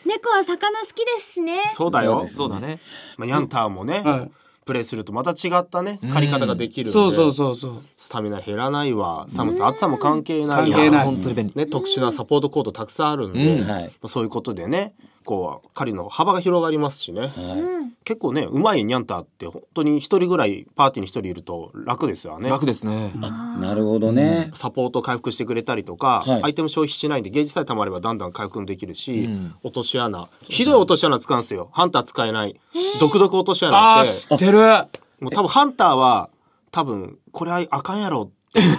S3: う猫は魚好きですしねそうだよ
S1: そうだね。まあ、ニャンターもね、はいプレイするとまた違ったね借り方ができるんで、そうそうそうそう。スタミナ減らないわ寒さ暑さも関係ないわ関係ない本当に便利。ね、特殊なサポートコードたくさんあるんで、うんはいまあそういうことでね構は狩りの幅が広がりますしね、はい、結構ねうまいニャンターって本当に一人ぐらいパーティーに一人いると楽ですよね楽です
S9: ねなるほどね、うん、
S1: サポート回復してくれたりとか、はい、アイテム消費しないんでゲージさえ貯まればだんだん回復できるし、うん、落とし穴ひどい落とし穴使うんですよハンター使えない独特落とし穴って知ってるもう多分ハンターは多分これはあかんやろ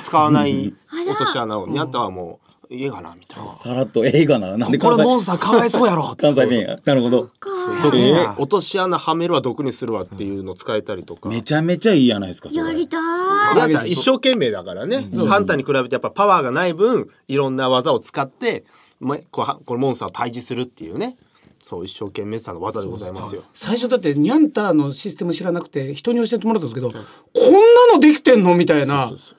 S1: 使わない落とし穴をニャンターはもう映画なみたいなさ
S9: らっと映画ななんでこれモンスターかわいそうやろ 関西弁やなるほ
S1: ど毒、えー、落とし穴はめるわ毒にするわっていうの使えたりとかめちゃめちゃいいやないですかや
S6: りたい一生
S1: 懸命だからね、うん、ハンターに比べてやっぱパワーがない分いろんな技を使ってこのモンスターを退治するっていうねそう一生懸
S5: 命さの技でございますよ最初だってニャンターのシステム知らなくて人に教えてもらったんですけど、うん、こんなのできてんのみたいなそうそうそう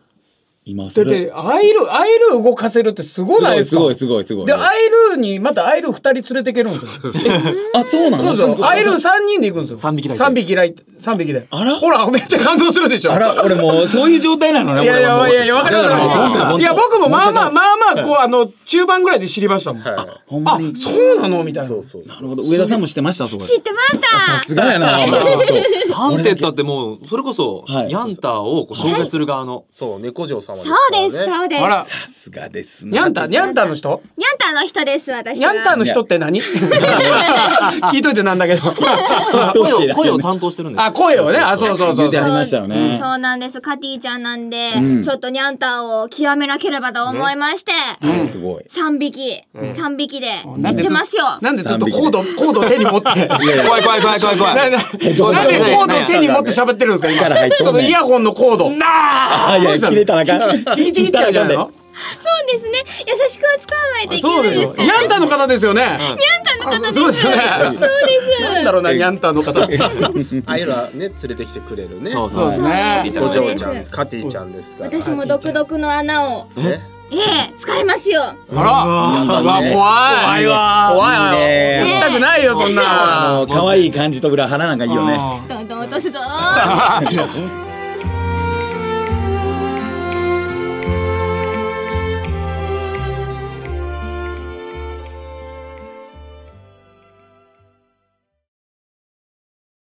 S5: 今そだっれてアイルアイル動かせるってすごないですすごいすごいすごいすごいでアイルにまたアイル二人連れてけるんですよあそうなんそだうそうアイル三人で行くんですよ三匹だけ三匹い三匹であらほらめっちゃ感動
S9: するでしょあら俺もうそういう状態なのねいやい俺はやいやいや、わかい
S8: や、
S5: 僕もまあまあまあまあ、こう、あの、中盤ぐらいで知りましたもん。あ、はいほんまにそうなのみたいな。そうなるほど上田さ
S9: ん
S2: も知ってましたそこ
S3: 知ってましたすがやな お前ちょって
S2: ったってもうそれこそヤンターをこう紹介する側のそう猫城さん様ですからね。そうですそうです。あらさすがです
S5: ね。にゃんたにゃんたの人？
S3: ニャンタの人です私には。ゃんたの人って何？聞
S5: いといてなんだけど。声を声を担当してるんです。あ声をねあそうそうそう。言ってありましたよね。
S3: そうなんですカティちゃんなんで、ちょっとニャンタを極めなければと思いまして。すごい。三匹三匹でやってますよ。なんでずっとコ
S5: ードコード手に持って。怖い怖い怖い怖い怖い。なんでコード手に持って喋ってるんですか入って。そのイヤホンのコード。なあ。切れたなか。引きちぎっちゃうじゃないの
S3: そうですね。優しく扱わないといけないです。ニャン
S5: タの方ですよね。ニャン
S3: タの方です。そうです。よなんだろ
S5: うなニャンタの方。ああいうのはね連れてきてくれるね。そうそう
S9: ね。
S1: お嬢ちゃん、カティちゃんです私
S3: も独特の穴を。ええ、使いますよ。あら、
S1: わ、
S9: 怖い。怖いわ。怖いね。した
S3: くないよ、そん
S9: な。可愛い感じとぐらい、花なんかいいよね。ど
S6: んどん落とすぞ。